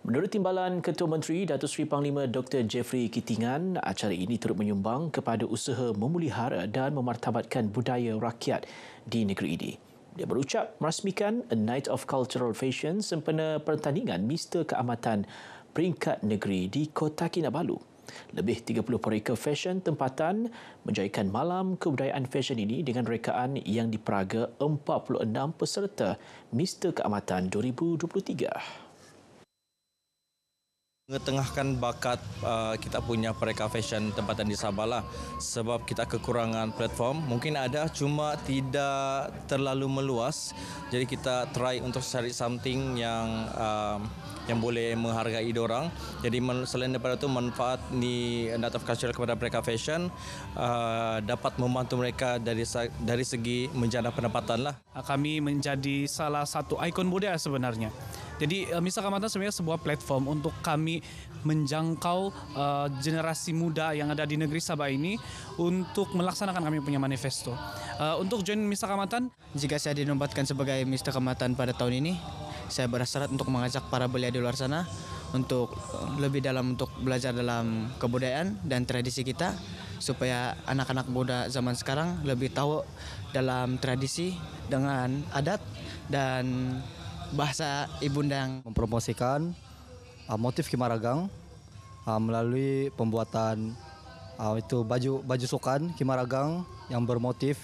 S10: Menurut timbalan Ketua Menteri Datuk Seri Panglima Dr. Jeffrey Kitingan, acara ini turut menyumbang kepada usaha memulihara dan memartabatkan budaya rakyat di negeri ini. Dia berucap merasmikan A Night of Cultural Fashion sempena pertandingan Mister Keamatan peringkat negeri di Kota Kinabalu. Lebih 30 pereka fesyen tempatan menjayakan malam kebudayaan fesyen ini dengan rekaan yang diperaga 46 peserta Mister Keamatan 2023
S6: mengetengahkan bakat uh, kita punya mereka fashion tempatan di Sabah lah sebab kita kekurangan platform mungkin ada cuma tidak terlalu meluas jadi kita try untuk cari something yang uh, yang boleh menghargai orang jadi selain daripada itu manfaat ni native eh,
S3: culture kepada mereka fashion uh, dapat membantu mereka dari dari segi menjana pendapatan lah ah, kami menjadi salah satu ikon budaya sebenarnya Jadi eh, Misa Kamata sebenarnya sebuah platform untuk kami menjangkau uh, generasi muda yang ada di negeri Sabah ini untuk melaksanakan kami punya manifesto. Uh, untuk join Misa
S6: Kamatan, jika saya dinobatkan sebagai Mista Kamatan pada tahun ini, saya berasrat untuk mengajak para belia di luar sana untuk lebih dalam untuk belajar dalam kebudayaan dan tradisi kita supaya anak-anak muda zaman sekarang lebih tahu dalam tradisi dengan adat dan bahasa Ibundang. Mempromosikan uh, motif Kimaragang uh, melalui pembuatan uh, itu baju baju sukan Kimaragang yang bermotif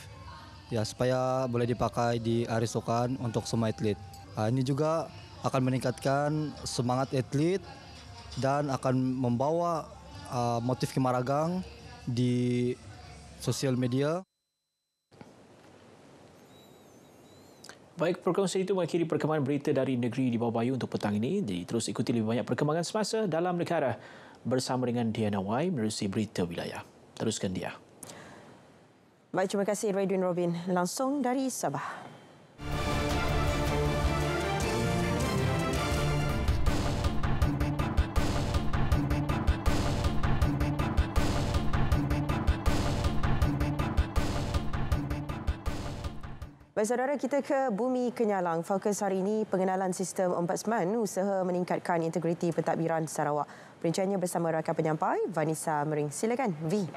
S6: ya supaya boleh dipakai di hari sukan untuk semua atlet. Uh, ini juga akan meningkatkan semangat atlet dan akan membawa uh, motif Kimaragang di sosial media.
S10: Baik, perkongsian itu mengakhiri perkembangan berita dari negeri di bawah bayu untuk petang ini. Jadi terus ikuti lebih banyak perkembangan semasa dalam negara bersama dengan Diana Wai melalui berita wilayah. Teruskan dia.
S1: Baik, terima kasih Raidwin Robin langsung dari Sabah. Baik saudara kita ke Bumi Kenyalang. Fokus hari ini pengenalan sistem ombudsman usaha meningkatkan integriti pentadbiran Sarawak. Perinciannya bersama rakan penyampai Vanessa Mering. Silakan V.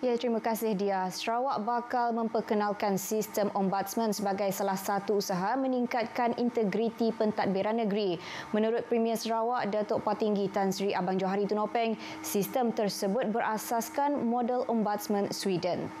S7: Ya, terima kasih dia. Sarawak bakal memperkenalkan sistem ombudsman sebagai salah satu usaha meningkatkan integriti pentadbiran negeri. Menurut Premier Sarawak, Datuk Patinggi Tan Sri Abang Johari Tunopeng, sistem tersebut berasaskan model ombudsman Sweden.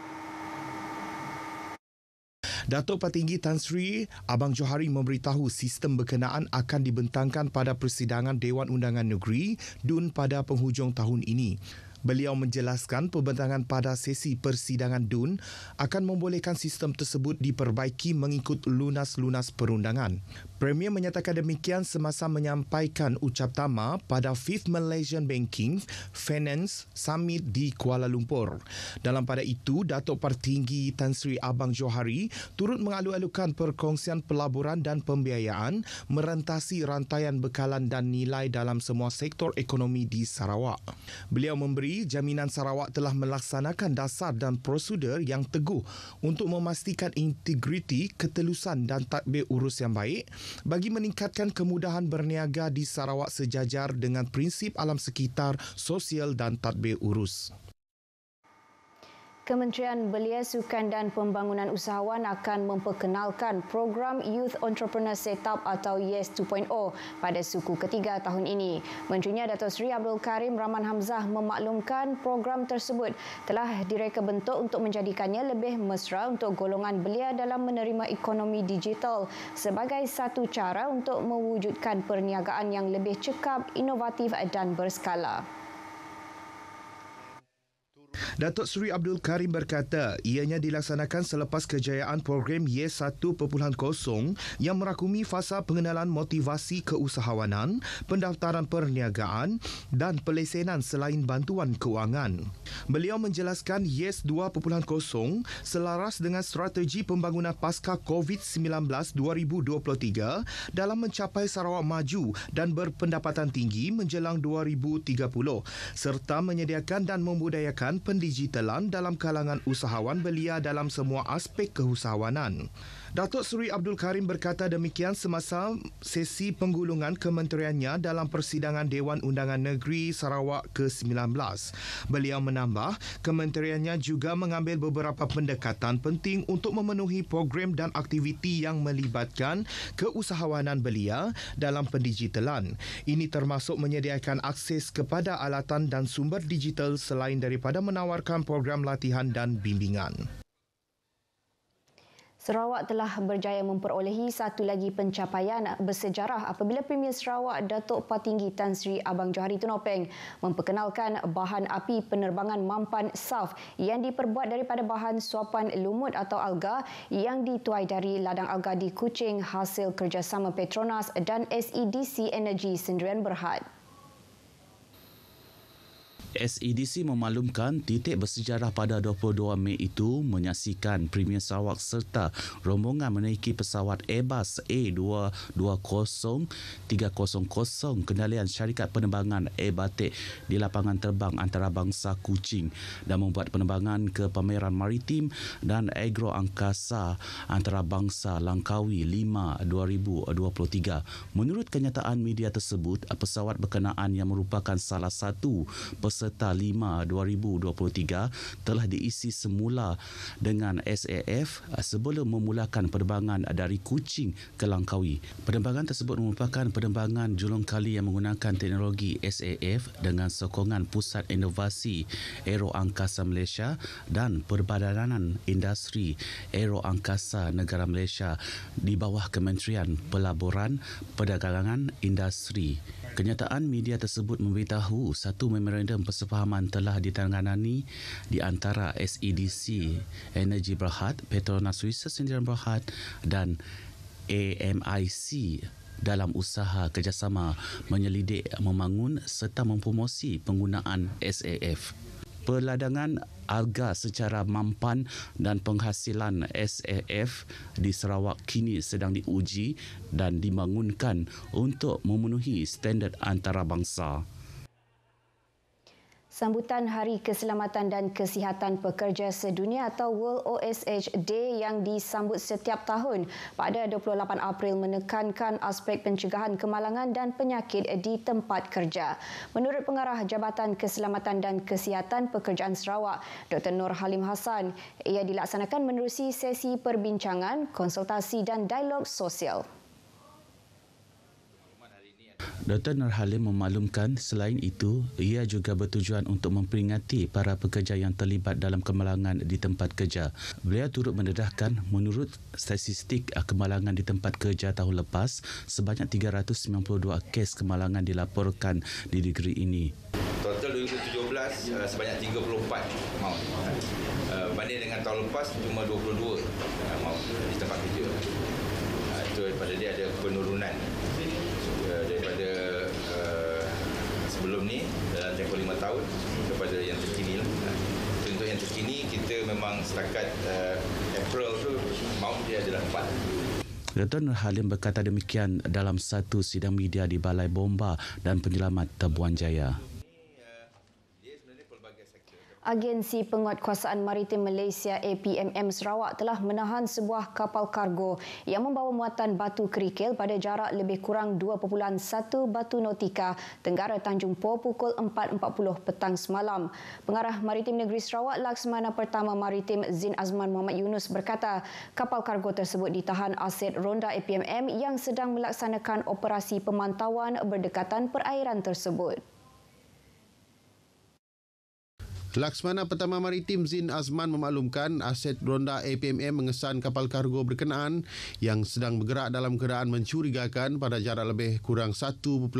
S11: Datuk Patinggi Tan Sri Abang Johari memberitahu sistem berkenaan akan dibentangkan pada persidangan Dewan Undangan Negeri DUN pada penghujung tahun ini. Beliau menjelaskan pembentangan pada sesi persidangan DUN akan membolehkan sistem tersebut diperbaiki mengikut lunas-lunas perundangan. Premier menyatakan demikian semasa menyampaikan ucap tama pada Fifth Malaysian Banking Finance Summit di Kuala Lumpur. Dalam pada itu, Datuk Pertinggi Tan Sri Abang Johari turut mengalu-alukan perkongsian pelaburan dan pembiayaan merentasi rantaian bekalan dan nilai dalam semua sektor ekonomi di Sarawak. Beliau memberi jaminan Sarawak telah melaksanakan dasar dan prosedur yang teguh untuk memastikan integriti, ketelusan dan tadbir urus yang baik bagi meningkatkan kemudahan berniaga di Sarawak sejajar dengan prinsip alam sekitar, sosial dan tadbir urus.
S7: Kementerian Belia Sukan dan Pembangunan Usahawan akan memperkenalkan program Youth Entrepreneur Setup atau YES 2.0 pada suku ketiga tahun ini. Menterinya Dato Sri Abdul Karim Rahman Hamzah memaklumkan program tersebut telah direka bentuk untuk menjadikannya lebih mesra untuk golongan belia dalam menerima ekonomi digital sebagai satu cara untuk mewujudkan perniagaan yang lebih cekap, inovatif dan berskala.
S11: Datuk Seri Abdul Karim berkata, ianya dilaksanakan selepas kejayaan program Y1.0 yang merakumi fasa pengenalan motivasi keusahawanan, pendaftaran perniagaan dan pelesenan selain bantuan kewangan. Beliau menjelaskan Y2.0 selaras dengan strategi pembangunan pasca COVID-19 2023 dalam mencapai Sarawak maju dan berpendapatan tinggi menjelang 2030 serta menyediakan dan membudayakan pendigitalan dalam kalangan usahawan belia dalam semua aspek keusahawanan. Datuk Seri Abdul Karim berkata demikian semasa sesi penggulungan kementeriannya dalam persidangan Dewan Undangan Negeri Sarawak ke-19. Beliau menambah, kementeriannya juga mengambil beberapa pendekatan penting untuk memenuhi program dan aktiviti yang melibatkan keusahawanan belia dalam pendigitalan. Ini termasuk menyediakan akses kepada alatan dan sumber digital selain daripada menawarkan program latihan dan bimbingan.
S7: Sarawak telah berjaya memperolehi satu lagi pencapaian bersejarah apabila Premier Sarawak Datuk Patinggi Tan Sri Abang Johari Tunopeng memperkenalkan bahan api penerbangan mampan SAF yang diperbuat daripada bahan suapan lumut atau alga yang dituai dari ladang alga di Kuching hasil kerjasama Petronas dan SEDC Energy Sendirian Berhad.
S3: SEDC memaklumkan titik bersejarah pada 22 Mei itu menyaksikan Premier Sarawak serta rombongan menaiki pesawat Airbus A220-300 kendalian syarikat penerbangan Airbatik di lapangan terbang antarabangsa Kuching dan membuat penerbangan ke pameran maritim dan agro angkasa antarabangsa Langkawi 5-2023. Menurut kenyataan media tersebut, pesawat berkenaan yang merupakan salah satu pesawat serta 5 2023 telah diisi semula dengan SAF ah, sebelum memulakan penerbangan dari Kuching ke Langkawi. Penerbangan tersebut merupakan penerbangan julung kali yang menggunakan teknologi SAF dengan sokongan Pusat Inovasi Aero Angkasa Malaysia dan Perbadanan Industri Aero Angkasa Negara Malaysia di bawah Kementerian Pelaburan Perdagangan Industri. Kenyataan media tersebut memberitahu satu memorandum persefahaman telah ditandatangani di antara SEDC, Energy Berhad, Petronas Suisse Sendirian Berhad dan AMIC dalam usaha kerjasama menyelidik, membangun serta mempromosi penggunaan SAF peladangan alga secara mampan dan penghasilan SAF di Sarawak kini sedang diuji dan dibangunkan untuk memenuhi standard antarabangsa.
S7: Sambutan Hari Keselamatan dan Kesihatan Pekerja Sedunia atau World OSH Day yang disambut setiap tahun pada 28 April menekankan aspek pencegahan kemalangan dan penyakit di tempat kerja. Menurut pengarah Jabatan Keselamatan dan Kesihatan Pekerjaan Sarawak, Dr. Nur Halim Hassan, ia dilaksanakan menerusi sesi perbincangan, konsultasi dan dialog sosial.
S3: Dr. Nur Halim memaklumkan selain itu, ia juga bertujuan untuk memperingati para pekerja yang terlibat dalam kemalangan di tempat kerja. Beliau turut mendedahkan, menurut statistik eh, kemalangan di tempat kerja tahun lepas, sebanyak 392 kes kemalangan dilaporkan di negeri ini.
S4: Total 2017 eh, sebanyak 34 maut. Eh, banding dengan tahun lepas cuma 22 memang setakat uh, April tu maut dia adalah 4
S3: Dato' Nur Halim berkata demikian dalam satu sidang media di Balai Bomba dan Penyelamat Tebuan Jaya.
S7: Agensi Penguatkuasaan Maritim Malaysia APMM Sarawak telah menahan sebuah kapal kargo yang membawa muatan batu kerikil pada jarak lebih kurang 2.1 batu nautika tenggara Tanjung Po pukul 4.40 petang semalam. Pengarah Maritim Negeri Sarawak Laksmana Pertama Maritim Zin Azman Muhammad Yunus berkata kapal kargo tersebut ditahan aset ronda APMM yang sedang melaksanakan operasi pemantauan berdekatan perairan tersebut.
S8: Laksmana Pertama Maritim Zin Azman memaklumkan aset ronda APMM mengesan kapal kargo berkenaan yang sedang bergerak dalam keadaan mencurigakan pada jarak lebih kurang 1.1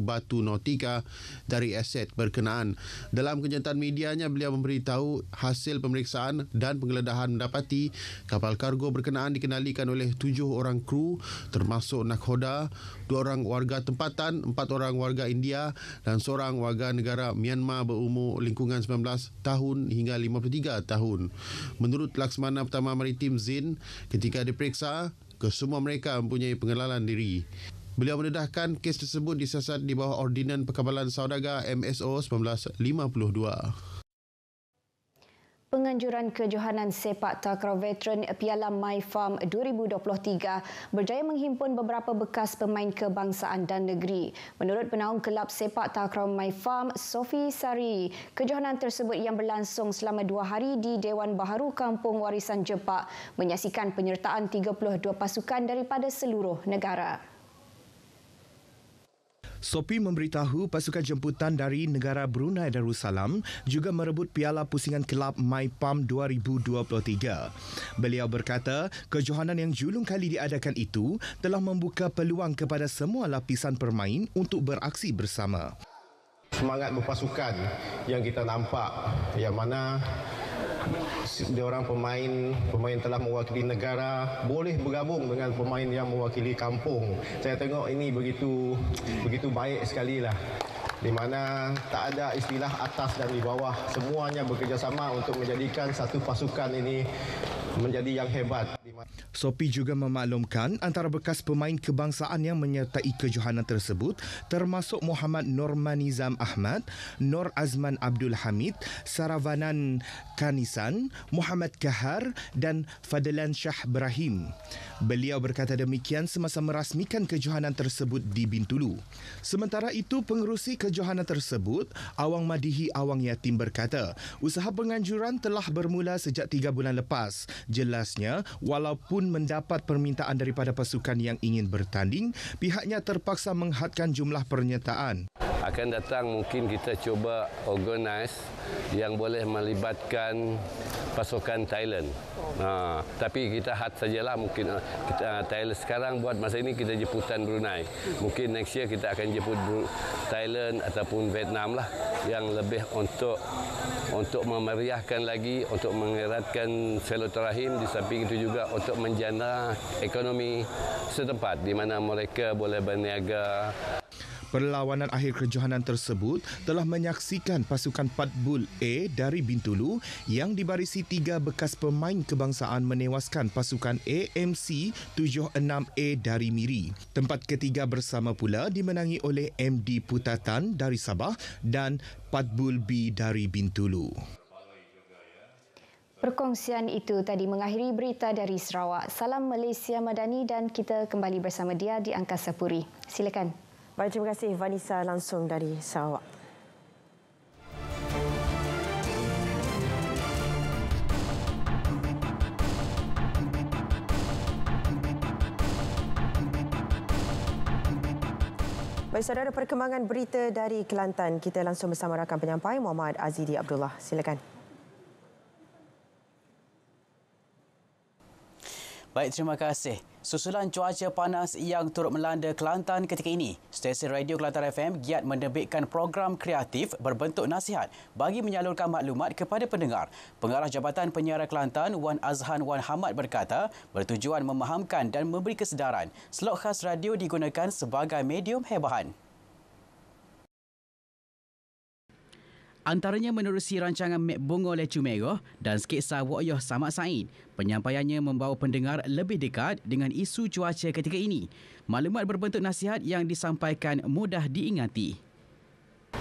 S8: batu nautika dari aset berkenaan. Dalam kenyataan medianya, beliau memberitahu hasil pemeriksaan dan penggeledahan mendapati kapal kargo berkenaan dikenalikan oleh tujuh orang kru termasuk nakhoda, dua orang warga tempatan, empat orang warga India dan seorang warga negara Myanmar berumur lingkungan 19 16 tahun hingga 53 tahun. Menurut Laksmana Pertama Maritim Zin, ketika diperiksa, kesemua mereka mempunyai pengenalan diri. Beliau mendedahkan kes tersebut disiasat di bawah Ordinan Perkabalan Saudaga MSO 1952.
S7: Penganjuran Kejohanan Sepak Takraw Veteran Piala My Farm 2023 berjaya menghimpun beberapa bekas pemain kebangsaan dan negeri. Menurut penaung kelab Sepak Takraw My Farm, Sofi Sari, kejohanan tersebut yang berlangsung selama dua hari di Dewan Baharu Kampung Warisan Jepak menyaksikan penyertaan 32 pasukan daripada seluruh negara.
S11: Sopi memberitahu pasukan jemputan dari negara Brunei Darussalam juga merebut piala pusingan kelab My MyPam 2023. Beliau berkata, kejohanan yang julung kali diadakan itu telah membuka peluang kepada semua lapisan permain untuk beraksi bersama. Semangat berpasukan yang kita nampak yang mana dia orang pemain pemain telah mewakili negara boleh bergabung dengan pemain yang mewakili kampung. Saya tengok ini begitu begitu baik sekali lah. Di mana tak ada istilah atas dan di bawah, semuanya bekerjasama untuk menjadikan satu pasukan ini menjadi yang hebat. Sopi juga memaklumkan antara bekas pemain kebangsaan yang menyertai kejohanan tersebut termasuk Muhammad Normanizam Ahmad, Nor Azman Abdul Hamid, Saravanan Kanisan, Muhammad Kahar dan Fadlan Shah Ibrahim. Beliau berkata demikian semasa merasmikan kejohanan tersebut di Bintulu. Sementara itu, pengerusi kejohanan tersebut, Awang Madihi Awang Yatim berkata, usaha penganjuran telah bermula sejak tiga bulan lepas. Jelasnya, walau pun mendapat permintaan daripada pasukan yang ingin bertanding, pihaknya terpaksa menghadkan jumlah pernyataan.
S2: Akan datang mungkin kita cuba organise yang boleh melibatkan pasukan Thailand. Ha, tapi kita had sajalah mungkin eh, kita eh, Thailand sekarang buat masa ini kita jemputan Brunei. Mungkin next year kita akan jemput Thailand ataupun Vietnam lah yang lebih untuk untuk memeriahkan lagi, untuk mengeratkan silaturahim di samping itu juga untuk menjana ekonomi setempat di mana mereka boleh berniaga
S11: Perlawanan akhir kejohanan tersebut telah menyaksikan pasukan Patbul A dari Bintulu yang dibarisi tiga bekas pemain kebangsaan menewaskan pasukan AMC 76A dari Miri. Tempat ketiga bersama pula dimenangi oleh MD Putatan dari Sabah dan Patbul B dari Bintulu.
S7: Perkongsian itu tadi mengakhiri berita dari Sarawak. Salam Malaysia Madani dan kita kembali bersama dia
S1: di Angkasa Puri. Silakan. Baik, terima kasih Vanessa langsung dari Sarawak. Baik, saudara perkembangan berita dari Kelantan. Kita langsung bersama rakan penyampai Muhammad Azidi Abdullah. Silakan.
S12: Baik, terima kasih. Susulan cuaca panas yang turut melanda Kelantan ketika ini, stesen radio Kelantan FM giat menerbitkan program kreatif berbentuk nasihat bagi menyalurkan maklumat kepada pendengar. Pengarah Jabatan Penyiaran Kelantan Wan Azhan Wan Hamad berkata, bertujuan memahamkan dan memberi kesedaran, slot khas radio digunakan sebagai medium hebahan. Antaranya menerusi rancangan Mek Bungo Le Cumego dan sketsa Woyoh Samad Said. Penyampaiannya membawa pendengar lebih dekat dengan isu cuaca ketika ini. Maklumat berbentuk nasihat yang disampaikan mudah diingati.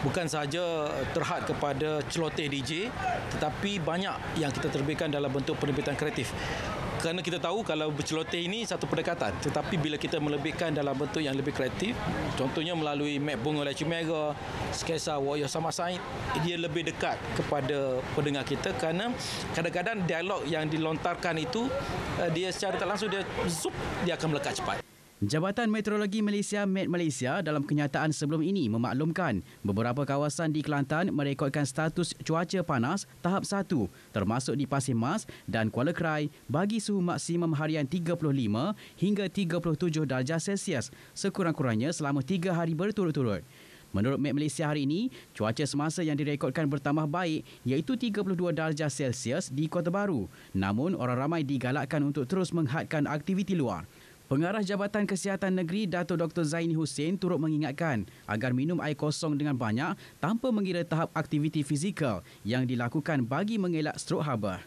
S10: Bukan sahaja eh, terhad kepada celoteh DJ tetapi banyak yang kita terbitkan dalam bentuk penerbitan kreatif kerana kita tahu kalau berceloteh ini satu pendekatan tetapi bila kita melebihkan dalam bentuk yang lebih kreatif contohnya melalui map bunga leci merah sketsa warrior sama sain dia lebih dekat kepada pendengar kita kerana kadang-kadang dialog yang dilontarkan itu eh, dia secara tak langsung dia zup dia akan melekat cepat
S12: Jabatan Meteorologi Malaysia Met Malaysia dalam kenyataan sebelum ini memaklumkan beberapa kawasan di Kelantan merekodkan status cuaca panas tahap 1 termasuk di Pasir Mas dan Kuala Krai bagi suhu maksimum harian 35 hingga 37 darjah Celsius sekurang-kurangnya selama 3 hari berturut-turut. Menurut Met Malaysia hari ini, cuaca semasa yang direkodkan bertambah baik iaitu 32 darjah Celsius di Kota Baru. Namun, orang ramai digalakkan untuk terus menghadkan aktiviti luar. Pengarah Jabatan Kesihatan Negeri Dato Dr Zaini Hussein turut mengingatkan agar minum air kosong dengan banyak tanpa mengira tahap aktiviti fizikal yang dilakukan bagi mengelak strok haba.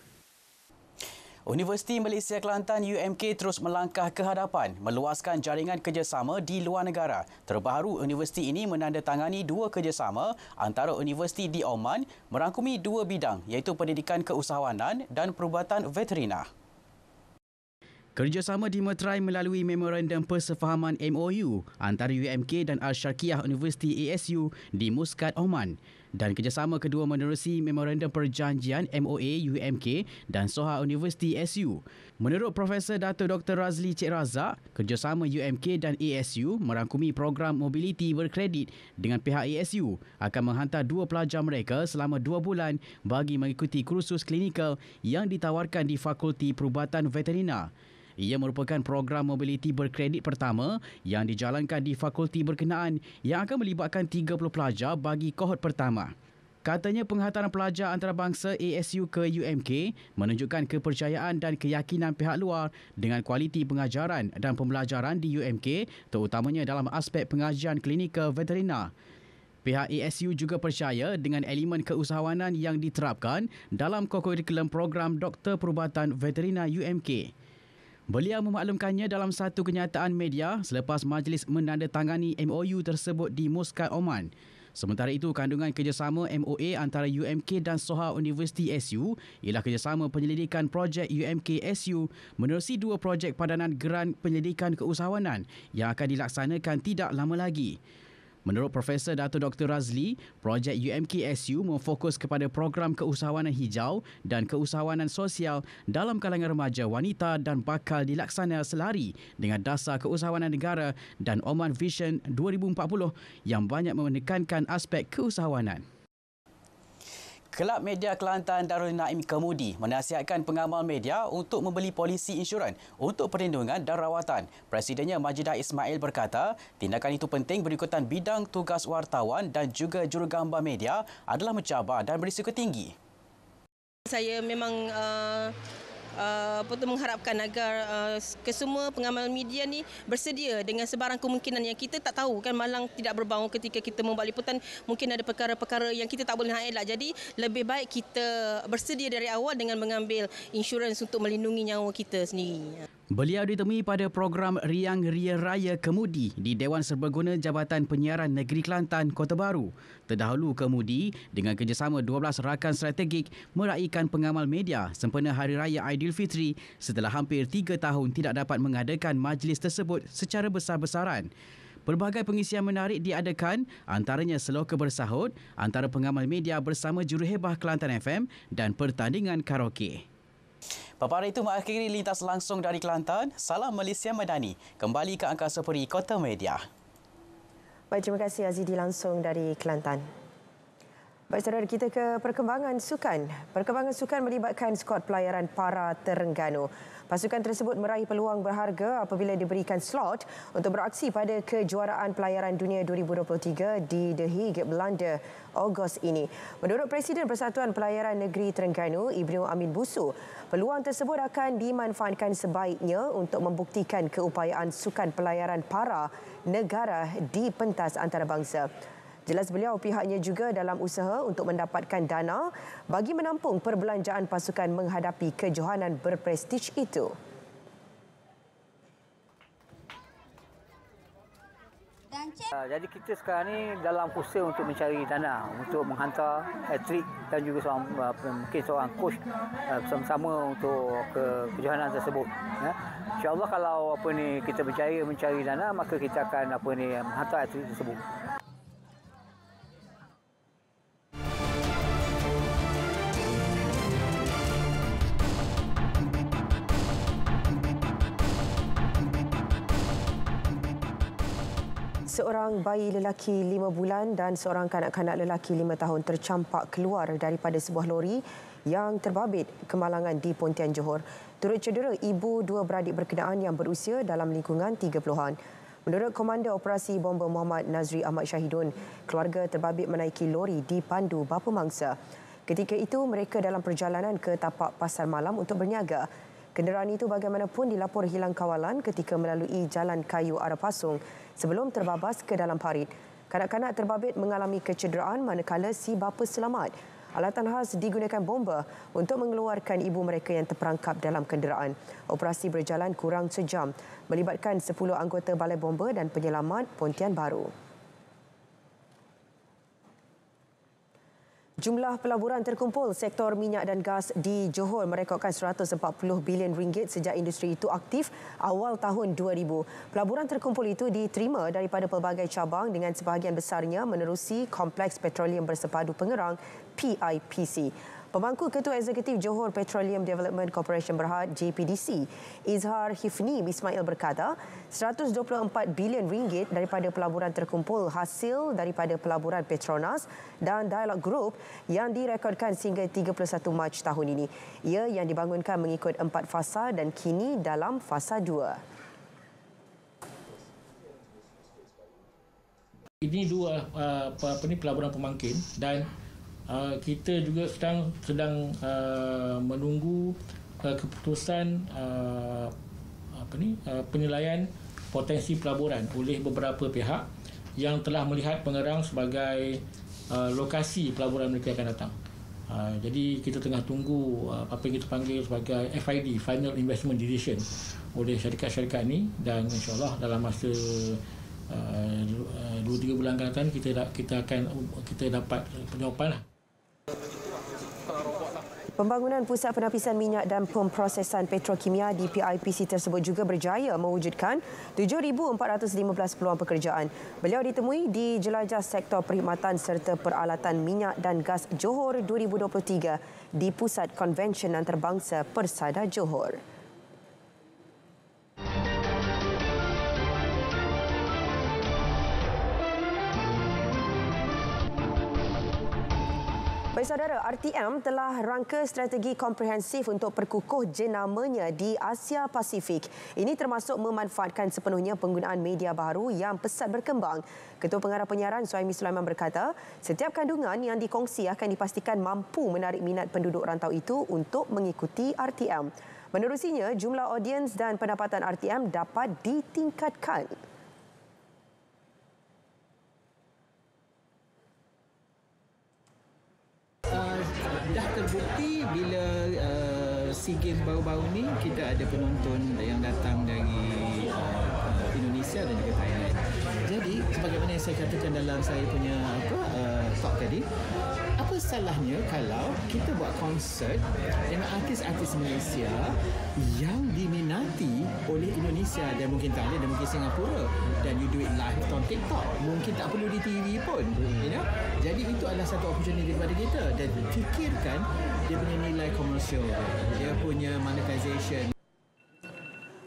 S12: Universiti Malaysia Kelantan UMK terus melangkah ke hadapan meluaskan jaringan kerjasama di luar negara. Terbaru, universiti ini menandatangani dua kerjasama antara universiti di Oman merangkumi dua bidang iaitu pendidikan keusahawanan dan perubatan veterina. Kerjasama dimeterai melalui Memorandum Persefahaman MOU antara UMK dan Al-Sharkiyah University ASU di Muscat, Oman dan kerjasama kedua menerusi Memorandum Perjanjian MOA UMK dan Soha University ASU. Menurut Profesor Dato Dr. Razli Cik Razak, kerjasama UMK dan ASU merangkumi program mobiliti berkredit dengan pihak ASU akan menghantar dua pelajar mereka selama dua bulan bagi mengikuti kursus klinikal yang ditawarkan di Fakulti Perubatan Veterina. Ia merupakan program mobiliti berkredit pertama yang dijalankan di fakulti berkenaan yang akan melibatkan 30 pelajar bagi kohort pertama. Katanya penghantaran pelajar antarabangsa ASU ke UMK menunjukkan kepercayaan dan keyakinan pihak luar dengan kualiti pengajaran dan pembelajaran di UMK terutamanya dalam aspek pengajian klinikal veterina. Pihak ASU juga percaya dengan elemen keusahawanan yang diterapkan dalam kokurikulum program Doktor Perubatan Veterina UMK. Beliau memaklumkannya dalam satu kenyataan media selepas majlis menandatangani MOU tersebut di Muscat, Oman. Sementara itu, kandungan kerjasama MOA antara UMK dan Soha University SU ialah kerjasama penyelidikan projek UMK SU menerusi dua projek padanan geran penyelidikan keusahawanan yang akan dilaksanakan tidak lama lagi. Menurut Profesor Datuk Dr Razli, projek UMKSU memfokus kepada program keusahawanan hijau dan keusahawanan sosial dalam kalangan remaja wanita dan bakal dilaksana selari dengan dasar keusahawanan negara dan Oman Vision 2040 yang banyak menekankan aspek keusahawanan. Kelab Media Kelantan Darul Naim Kemudi menasihatkan pengamal media untuk membeli polisi insurans untuk perlindungan dan rawatan. Presidennya Majidah Ismail berkata, tindakan itu penting berikutan bidang tugas wartawan dan juga jurugambar media adalah mencabar dan berisiko tinggi.
S1: Saya memang uh, Uh, apa tu mengharapkan agar uh, kesemua pengamal media ni bersedia dengan sebarang kemungkinan yang kita tak tahu kan malang tidak berbangun ketika kita membuat liputan mungkin ada perkara-perkara yang kita tak boleh nak elak jadi lebih baik kita bersedia dari awal dengan mengambil insurans untuk melindungi nyawa kita sendiri
S12: Beliau ditemui pada program Riang Ria Raya Kemudi di Dewan Serbaguna Jabatan Penyiaran Negeri Kelantan, Kota Baru. Terdahulu Kemudi dengan kerjasama 12 rakan strategik meraihkan pengamal media sempena Hari Raya Aidilfitri setelah hampir 3 tahun tidak dapat mengadakan majlis tersebut secara besar-besaran. Pelbagai pengisian menarik diadakan antaranya seloka bersahut antara pengamal media bersama juruhebah Kelantan FM dan pertandingan karaoke. Paparan itu mengakhiri lintas langsung dari Kelantan. Salam Malaysia Madani. Kembali ke Angkasa Puri, Kota Media.
S1: Baik, terima kasih Azidi langsung dari Kelantan. Baik, saudara kita ke perkembangan sukan. Perkembangan sukan melibatkan skuad pelayaran para Terengganu. Pasukan tersebut meraih peluang berharga apabila diberikan slot untuk beraksi pada kejuaraan pelayaran dunia 2023 di The Hague, Belanda, Ogos ini. Menurut Presiden Persatuan Pelayaran Negeri Terengganu, Ibnu Amin Busu, peluang tersebut akan dimanfaatkan sebaiknya untuk membuktikan keupayaan sukan pelayaran para negara di pentas antarabangsa. Jelas beliau pihaknya juga dalam usaha untuk mendapatkan dana bagi menampung perbelanjaan pasukan menghadapi kejohanan berprestij itu. Ah, jadi kita sekarang ni dalam pusing untuk mencari dana untuk
S6: menghantar atlet dan juga seorang, mungkin seorang coach ah, sama-sama untuk
S9: ke kejohanan tersebut. Ya. InsyaAllah kalau apa ni kita berjaya mencari dana maka kita akan apa ni menghantar atlet tersebut.
S1: seorang bayi lelaki lima bulan dan seorang kanak-kanak lelaki lima tahun tercampak keluar daripada sebuah lori yang terbabit kemalangan di Pontian Johor. Turut cedera ibu dua beradik berkenaan yang berusia dalam lingkungan tiga puluhan. Menurut Komander Operasi Bomber Muhammad Nazri Ahmad Syahidun, keluarga terbabit menaiki lori di Pandu Bapa Mangsa. Ketika itu, mereka dalam perjalanan ke tapak pasar malam untuk berniaga. Kenderaan itu bagaimanapun dilaporkan hilang kawalan ketika melalui jalan kayu arah pasung sebelum terbabas ke dalam parit. Kanak-kanak terbabit mengalami kecederaan manakala si bapa selamat. Alatan khas digunakan bomba untuk mengeluarkan ibu mereka yang terperangkap dalam kenderaan. Operasi berjalan kurang sejam melibatkan 10 anggota balai bomba dan penyelamat Pontian Baru. Jumlah pelaburan terkumpul sektor minyak dan gas di Johor merekodkan 140 bilion ringgit sejak industri itu aktif awal tahun 2000. Pelaburan terkumpul itu diterima daripada pelbagai cabang dengan sebahagian besarnya menerusi Kompleks Petroleum Bersepadu Pengerang PIPC. Pemangku Ketua Eksekutif Johor Petroleum Development Corporation Berhad JPDC Izhar Hifni Ismail berkata 124 bilion ringgit daripada pelaburan terkumpul hasil daripada pelaburan Petronas dan Dialog Group yang direkodkan sehingga 31 Mac tahun ini. Ia yang dibangunkan mengikut empat fasa dan kini dalam fasa dua.
S10: Ini dua uh, apa, apa ni pelaburan pemangkin dan Uh, kita juga sedang sedang uh, menunggu uh, keputusan uh, apa ni uh, penilaian potensi pelaburan oleh beberapa pihak yang telah melihat Pengerang sebagai uh, lokasi pelaburan mereka akan datang. Uh, jadi kita tengah tunggu uh, apa yang kita panggil sebagai FID Final Investment Decision oleh syarikat-syarikat ini dan insyaallah dalam masa uh, 2-3 uh, bulan ke depan kita kita akan kita dapat penjawapan lah.
S1: Pembangunan Pusat Penapisan Minyak dan Pemprosesan Petrokimia di PIPC tersebut juga berjaya mewujudkan 7,415 peluang pekerjaan. Beliau ditemui di Jelajah Sektor Perkhidmatan serta Peralatan Minyak dan Gas Johor 2023 di Pusat Konvensyen Antarabangsa Persada Johor. Baik saudara, RTM telah rangka strategi komprehensif untuk perkukuh jenamanya di Asia Pasifik. Ini termasuk memanfaatkan sepenuhnya penggunaan media baru yang pesat berkembang. Ketua Pengarah Penyiaran Suhaimi Sulaiman berkata, setiap kandungan yang dikongsi akan dipastikan mampu menarik minat penduduk rantau itu untuk mengikuti RTM. Menerusinya, jumlah audiens dan pendapatan RTM dapat ditingkatkan.
S10: game baru-baru ni kita ada penonton yang datang dari uh, Indonesia dan juga Thailand. Jadi sebagaimana yang saya katakan dalam saya punya apa uh, talk tadi, apa salahnya kalau kita buat konsert dengan artis-artis Malaysia yang diminati oleh Indonesia dan mungkin Thailand dan mungkin Singapura dan you do it live on TikTok mungkin tak perlu di TV pun hmm. you know jadi itu adalah satu opportunity daripada kita dan fikirkan dia punya nilai komersial dia punya monetization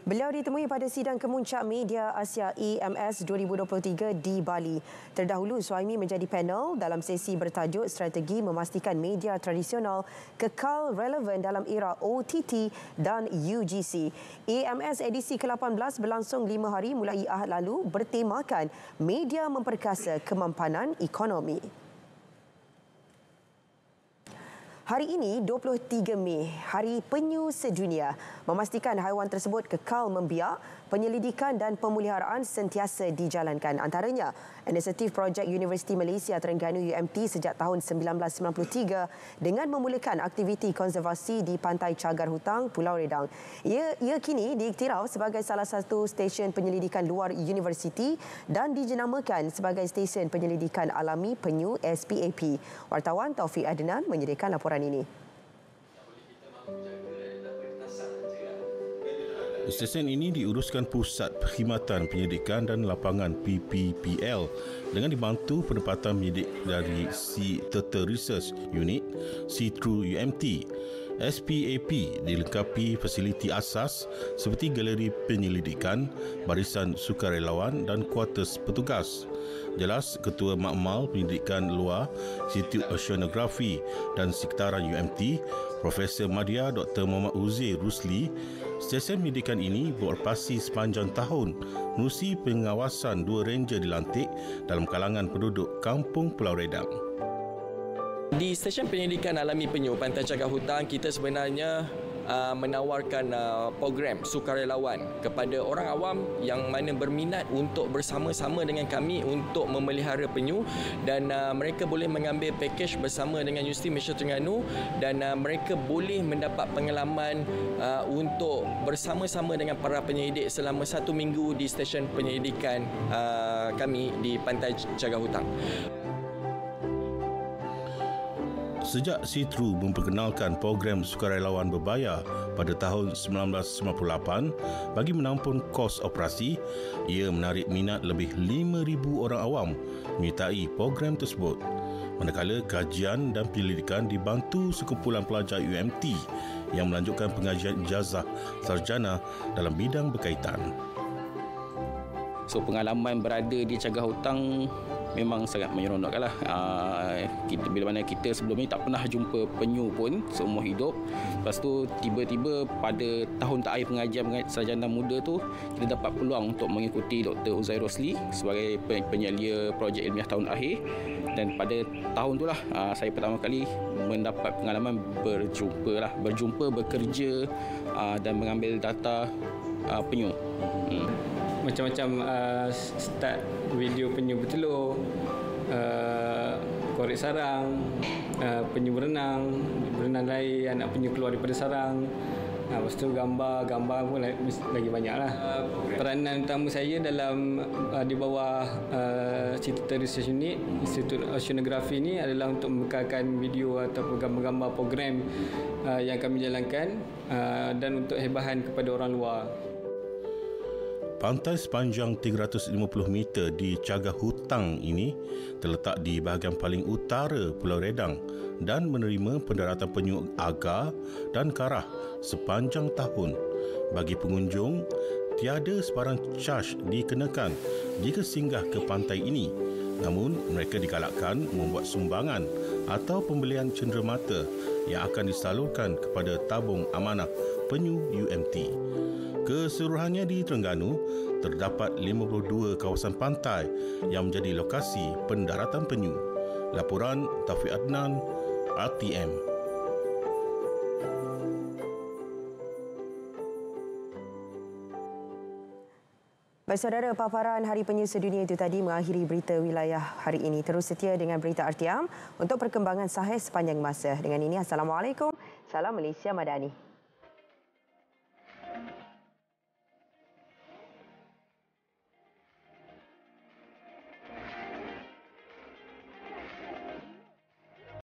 S1: Beliau ditemui pada sidang kemuncak media Asia EMS 2023 di Bali. Terdahulu, Suhaimi menjadi panel dalam sesi bertajuk strategi memastikan media tradisional kekal relevan dalam era OTT dan UGC. EMS edisi ke-18 berlangsung lima hari mulai ahad lalu bertemakan media memperkasa kemampanan ekonomi. Hari ini 23 Mei, Hari Penyu Sedunia memastikan haiwan tersebut kekal membiak, penyelidikan dan pemuliharaan sentiasa dijalankan. Antaranya, inisiatif projek Universiti Malaysia Terengganu UMT sejak tahun 1993 dengan memulakan aktiviti konservasi di Pantai Cagar Hutang, Pulau Redang. Ia, ia kini diiktiraf sebagai salah satu stesen penyelidikan luar universiti dan dijenamakan sebagai stesen penyelidikan alami penyu SPAP. Wartawan Taufik Adnan menyediakan laporan ini. Tak boleh
S8: Stesen ini diuruskan Pusat Perkhidmatan Penyidikan dan Lapangan PPPL dengan dibantu penempatan penyidik dari C Turtle Research Unit C True UMT. SPAP dilengkapi fasiliti asas seperti galeri penyelidikan, barisan sukarelawan dan kuartus petugas. Jelas Ketua Makmal Penyelidikan Luar Situ Oceanografi dan Sekitaran UMT Profesor Madya Dr. Muhammad Uzi Rusli Stesen pendidikan ini beroperasi sepanjang tahun. Nusi pengawasan dua ranger dilantik dalam kalangan penduduk kampung Pulau Redang.
S6: Di stesen pendidikan alami penyu Pantai hutan kita sebenarnya Uh, menawarkan uh, program sukarelawan kepada orang awam yang mana berminat untuk bersama-sama dengan kami untuk memelihara penyu dan uh, mereka boleh mengambil package bersama dengan Universiti Malaysia Terengganu dan uh, mereka boleh mendapat pengalaman uh, untuk bersama-sama dengan para penyelidik selama satu minggu di stesen penyelidikan uh, kami di Pantai Cagar Hutang.
S8: Sejak Citru memperkenalkan program sukarelawan berbayar pada tahun 1998 bagi menampung kos operasi, ia menarik minat lebih 5,000 orang awam menyertai program tersebut. Manakala kajian dan penyelidikan dibantu sekumpulan pelajar UMT yang melanjutkan pengajian ijazah
S3: sarjana dalam bidang berkaitan. So pengalaman berada di cagar hutang memang sangat menyeronokkan lah. Ah, kita, bila mana kita sebelum ini tak pernah jumpa penyu pun seumur hidup. Lepas tu tiba-tiba pada tahun tak air pengajian sarjana muda tu, kita dapat peluang untuk mengikuti Dr. Uzair Rosli sebagai penyelia projek ilmiah tahun akhir. Dan pada tahun tu lah ah, saya pertama kali mendapat pengalaman berjumpa lah. Berjumpa, bekerja ah, dan mengambil data penyu. Hmm macam-macam uh, start
S6: video penyu bertelur, uh, korek sarang, uh, penyu berenang, berenang lain, anak penyu keluar daripada sarang. Nah, uh, lepas tu gambar, gambar pun lagi banyak lah. Peranan utama saya dalam uh, di bawah uh, Cerita Research Unit, Institut oceanografi ini adalah untuk membekalkan video atau gambar-gambar program uh, yang kami jalankan uh, dan untuk hebahan kepada orang luar.
S8: Pantai sepanjang 350 meter di Cagah Hutang ini terletak di bahagian paling utara Pulau Redang dan menerima pendaratan penyu aga dan karah sepanjang tahun. Bagi pengunjung, tiada sebarang charge dikenakan jika singgah ke pantai ini. Namun, mereka digalakkan membuat sumbangan atau pembelian cenderamata yang akan disalurkan kepada tabung amanah penyu UMT keseluruhannya di Terengganu, terdapat 52 kawasan pantai yang menjadi lokasi pendaratan penyu. Laporan Taufik Adnan, RTM.
S1: Baik saudara, paparan Hari Penyu Sedunia itu tadi mengakhiri berita wilayah hari ini. Terus setia dengan berita RTM untuk perkembangan sahih sepanjang masa. Dengan ini, Assalamualaikum. Salam Malaysia Madani.